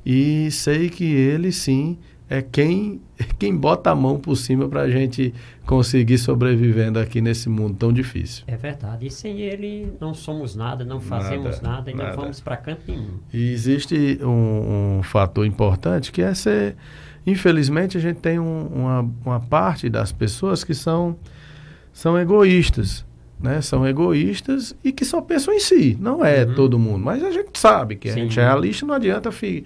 e sei que ele sim é quem, quem bota a mão por cima para a gente conseguir sobrevivendo aqui nesse mundo tão difícil. É verdade. E sem ele não somos nada, não fazemos nada, nada e não vamos para canto nenhum. E existe um, um, fator importante que é ser. Infelizmente, a gente tem um, uma, uma parte das pessoas que são, são egoístas né, são egoístas e que só pensam em si. Não é uhum. todo mundo, mas a gente sabe que Sim. a gente é realista, não adianta fi,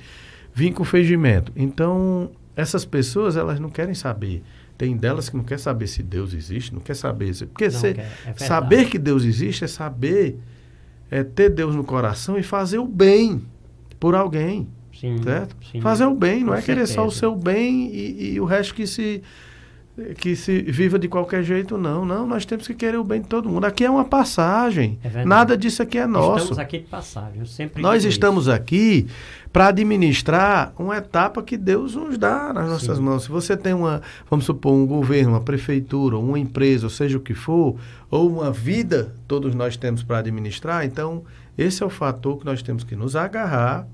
vir com fingimento. Então, essas pessoas, elas não querem saber. Tem delas que não quer saber se Deus existe, não quer saber. Se, porque se, é, é saber que Deus existe é saber é ter Deus no coração e fazer o bem por alguém. Sim, certo? Sim. Fazer o bem, não é certeza. querer só o seu bem e, e o resto que se que se viva de qualquer jeito, não. Não, nós temos que querer o bem de todo mundo. Aqui é uma passagem. É Nada disso aqui é nosso. Estamos aqui de passagem. nós estamos isso. aqui para administrar uma etapa que Deus nos dá nas nossas Sim. mãos. Se você tem uma, vamos supor, um governo, uma prefeitura, uma empresa, ou seja o que for, ou uma vida, todos nós temos para administrar, então esse é o fator que nós temos que nos agarrar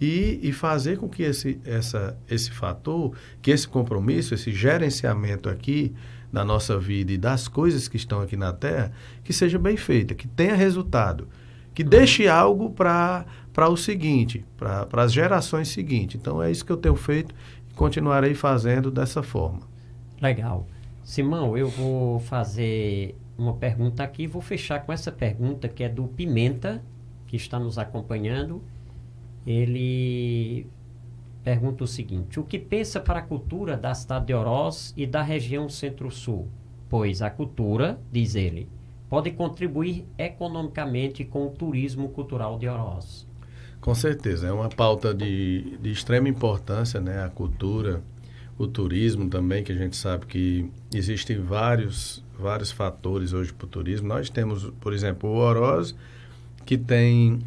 e, e fazer com que esse, essa, esse fator, que esse compromisso, esse gerenciamento aqui da nossa vida e das coisas que estão aqui na Terra, que seja bem feita, que tenha resultado, que deixe algo para o seguinte, para as gerações seguintes. Então é isso que eu tenho feito e continuarei fazendo dessa forma. Legal. Simão, eu vou fazer uma pergunta aqui, vou fechar com essa pergunta que é do Pimenta, que está nos acompanhando ele pergunta o seguinte: o que pensa para a cultura da cidade de Oroz e da região Centro-Sul? Pois a cultura, diz ele, pode contribuir economicamente com o turismo cultural de Oroz. Com certeza, é uma pauta de, de extrema importância, né? A cultura, o turismo também, que a gente sabe que existem vários, vários fatores hoje para o turismo. Nós temos, por exemplo, o Oroz, que tem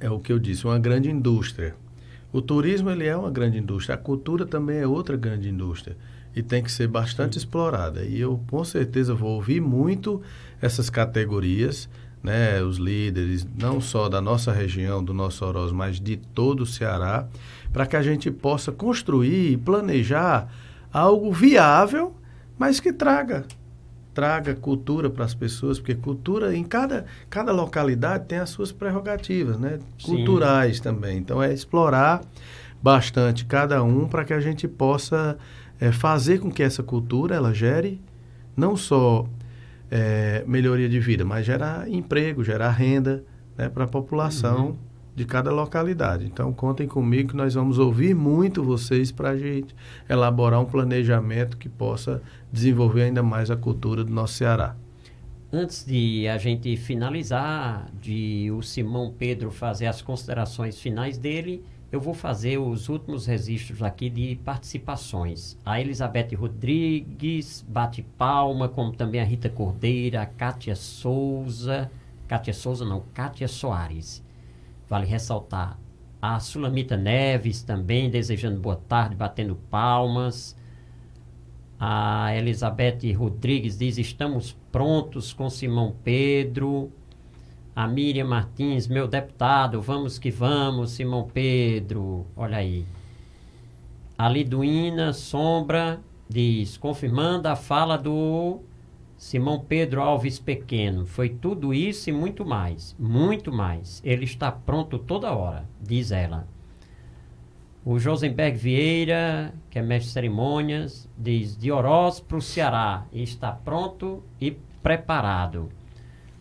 é o que eu disse, uma grande indústria. O turismo ele é uma grande indústria, a cultura também é outra grande indústria e tem que ser bastante Sim. explorada. E eu com certeza vou ouvir muito essas categorias, né, os líderes, não só da nossa região, do nosso Oroz, mas de todo o Ceará, para que a gente possa construir e planejar algo viável, mas que traga traga cultura para as pessoas, porque cultura em cada, cada localidade tem as suas prerrogativas, né? Sim. Culturais também. Então é explorar bastante cada um para que a gente possa é, fazer com que essa cultura ela gere não só é, melhoria de vida, mas gerar emprego, gerar renda né, para a população. Uhum de cada localidade. Então, contem comigo que nós vamos ouvir muito vocês para a gente elaborar um planejamento que possa desenvolver ainda mais a cultura do nosso Ceará. Antes de a gente finalizar, de o Simão Pedro fazer as considerações finais dele, eu vou fazer os últimos registros aqui de participações. A Elizabeth Rodrigues bate palma, como também a Rita Cordeira, a Kátia Souza, Kátia Souza não, Kátia Soares Vale ressaltar a Sulamita Neves também desejando boa tarde, batendo palmas. A Elizabeth Rodrigues diz: Estamos prontos com Simão Pedro. A Miriam Martins, meu deputado, vamos que vamos, Simão Pedro. Olha aí. A Liduína Sombra diz: Confirmando a fala do Simão Pedro Alves Pequeno, foi tudo isso e muito mais, muito mais. Ele está pronto toda hora, diz ela. O Josenberg Vieira, que é mestre de cerimônias, diz de Oroz para o Ceará, está pronto e preparado.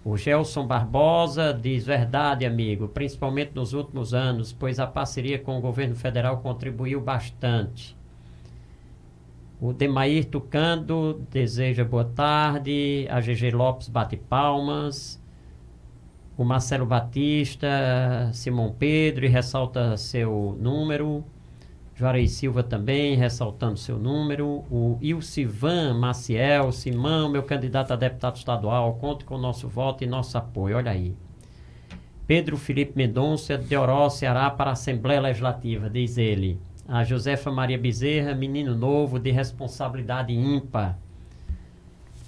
O Gelson Barbosa diz verdade, amigo, principalmente nos últimos anos, pois a parceria com o governo federal contribuiu bastante. O Demair Tucando deseja boa tarde. A GG Lopes bate palmas. O Marcelo Batista, Simão Pedro, ressalta seu número. Juarez Silva também, ressaltando seu número. O Ilcivan Maciel, Simão, meu candidato a deputado estadual, conte com o nosso voto e nosso apoio. Olha aí. Pedro Felipe Mendonça, de Oró, Ceará, para a Assembleia Legislativa, diz ele a Josefa Maria Bezerra, menino novo de responsabilidade ímpar.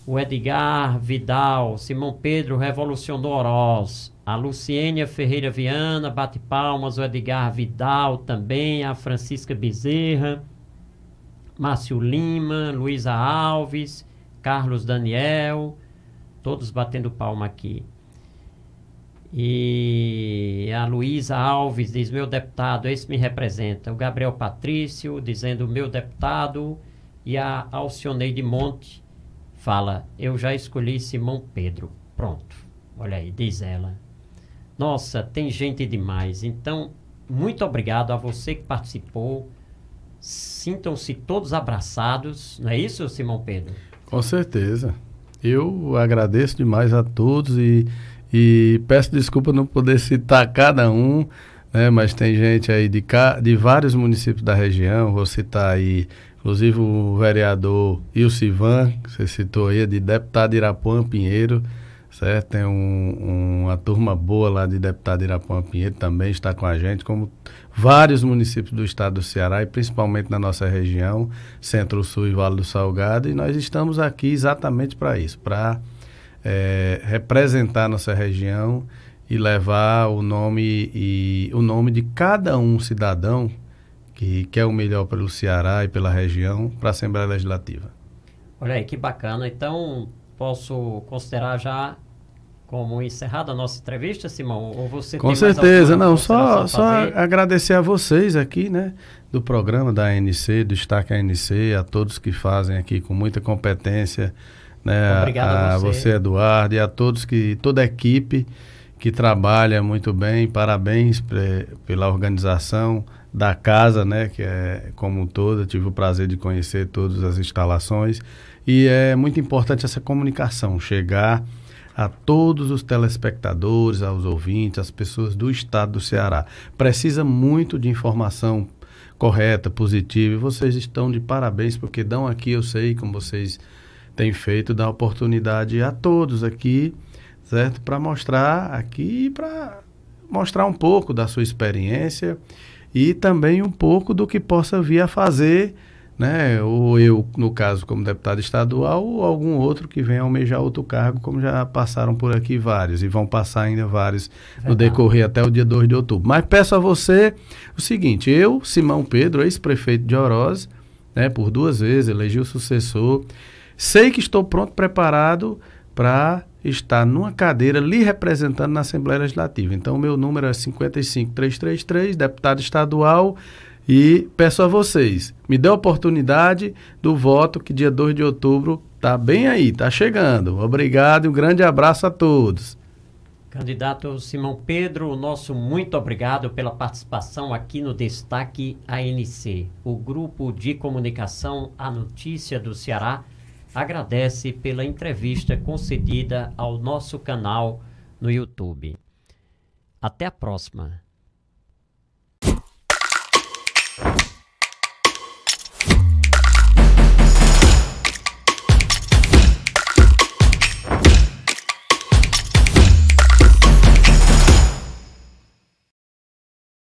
O Edgar Vidal, Simão Pedro revolucionou Oroz. A Luciênia Ferreira Viana, bate palmas. O Edgar Vidal também. A Francisca Bezerra. Márcio Lima, Luísa Alves, Carlos Daniel. Todos batendo palma aqui. E a Luísa Alves diz: Meu deputado, esse me representa. O Gabriel Patrício dizendo: Meu deputado. E a Alcioneide Monte fala: Eu já escolhi Simão Pedro. Pronto. Olha aí, diz ela. Nossa, tem gente demais. Então, muito obrigado a você que participou. Sintam-se todos abraçados. Não é isso, Simão Pedro? Com certeza. Eu agradeço demais a todos e e peço desculpa não poder citar cada um, né? Mas tem gente aí de, cá, de vários municípios da região, vou citar aí inclusive o vereador Ilcivan, que você citou aí, é de deputado Irapuã Pinheiro, certo? Tem um, uma turma boa lá de deputado Irapuã Pinheiro também está com a gente, como vários municípios do estado do Ceará e principalmente na nossa região, Centro-Sul e Vale do Salgado, e nós estamos aqui exatamente para isso, para é, representar nossa região e levar o nome e o nome de cada um cidadão que quer é o melhor pelo Ceará e pela região para a Assembleia Legislativa. Olha aí, que bacana. Então, posso considerar já como encerrada a nossa entrevista, Simão? Ou você Com certeza, não. Só, só agradecer a vocês aqui, né? Do programa da ANC, do Destaque ANC, a todos que fazem aqui com muita competência né? Obrigado a, a, você. Eduardo, e a todos que toda a equipe que trabalha muito bem. Parabéns pre, pela organização da casa, né, que é como um todo, eu tive o prazer de conhecer todas as instalações e é muito importante essa comunicação chegar a todos os telespectadores, aos ouvintes, às pessoas do estado do Ceará. Precisa muito de informação correta, positiva. E vocês estão de parabéns porque dão aqui, eu sei, como vocês tem feito dar oportunidade a todos aqui, certo? Para mostrar aqui, para mostrar um pouco da sua experiência e também um pouco do que possa vir a fazer, né? Ou eu, no caso, como deputado estadual, ou algum outro que venha almejar outro cargo, como já passaram por aqui vários e vão passar ainda vários Verdade. no decorrer até o dia 2 de outubro. Mas peço a você o seguinte, eu, Simão Pedro, ex-prefeito de Oroz, né, por duas vezes, elegi o sucessor Sei que estou pronto, preparado para estar numa cadeira lhe representando na Assembleia Legislativa. Então, o meu número é 55333, deputado estadual. E peço a vocês, me dê a oportunidade do voto, que dia 2 de outubro está bem aí, está chegando. Obrigado e um grande abraço a todos. Candidato Simão Pedro, o nosso muito obrigado pela participação aqui no Destaque ANC, o grupo de comunicação A Notícia do Ceará agradece pela entrevista concedida ao nosso canal no YouTube. Até a próxima!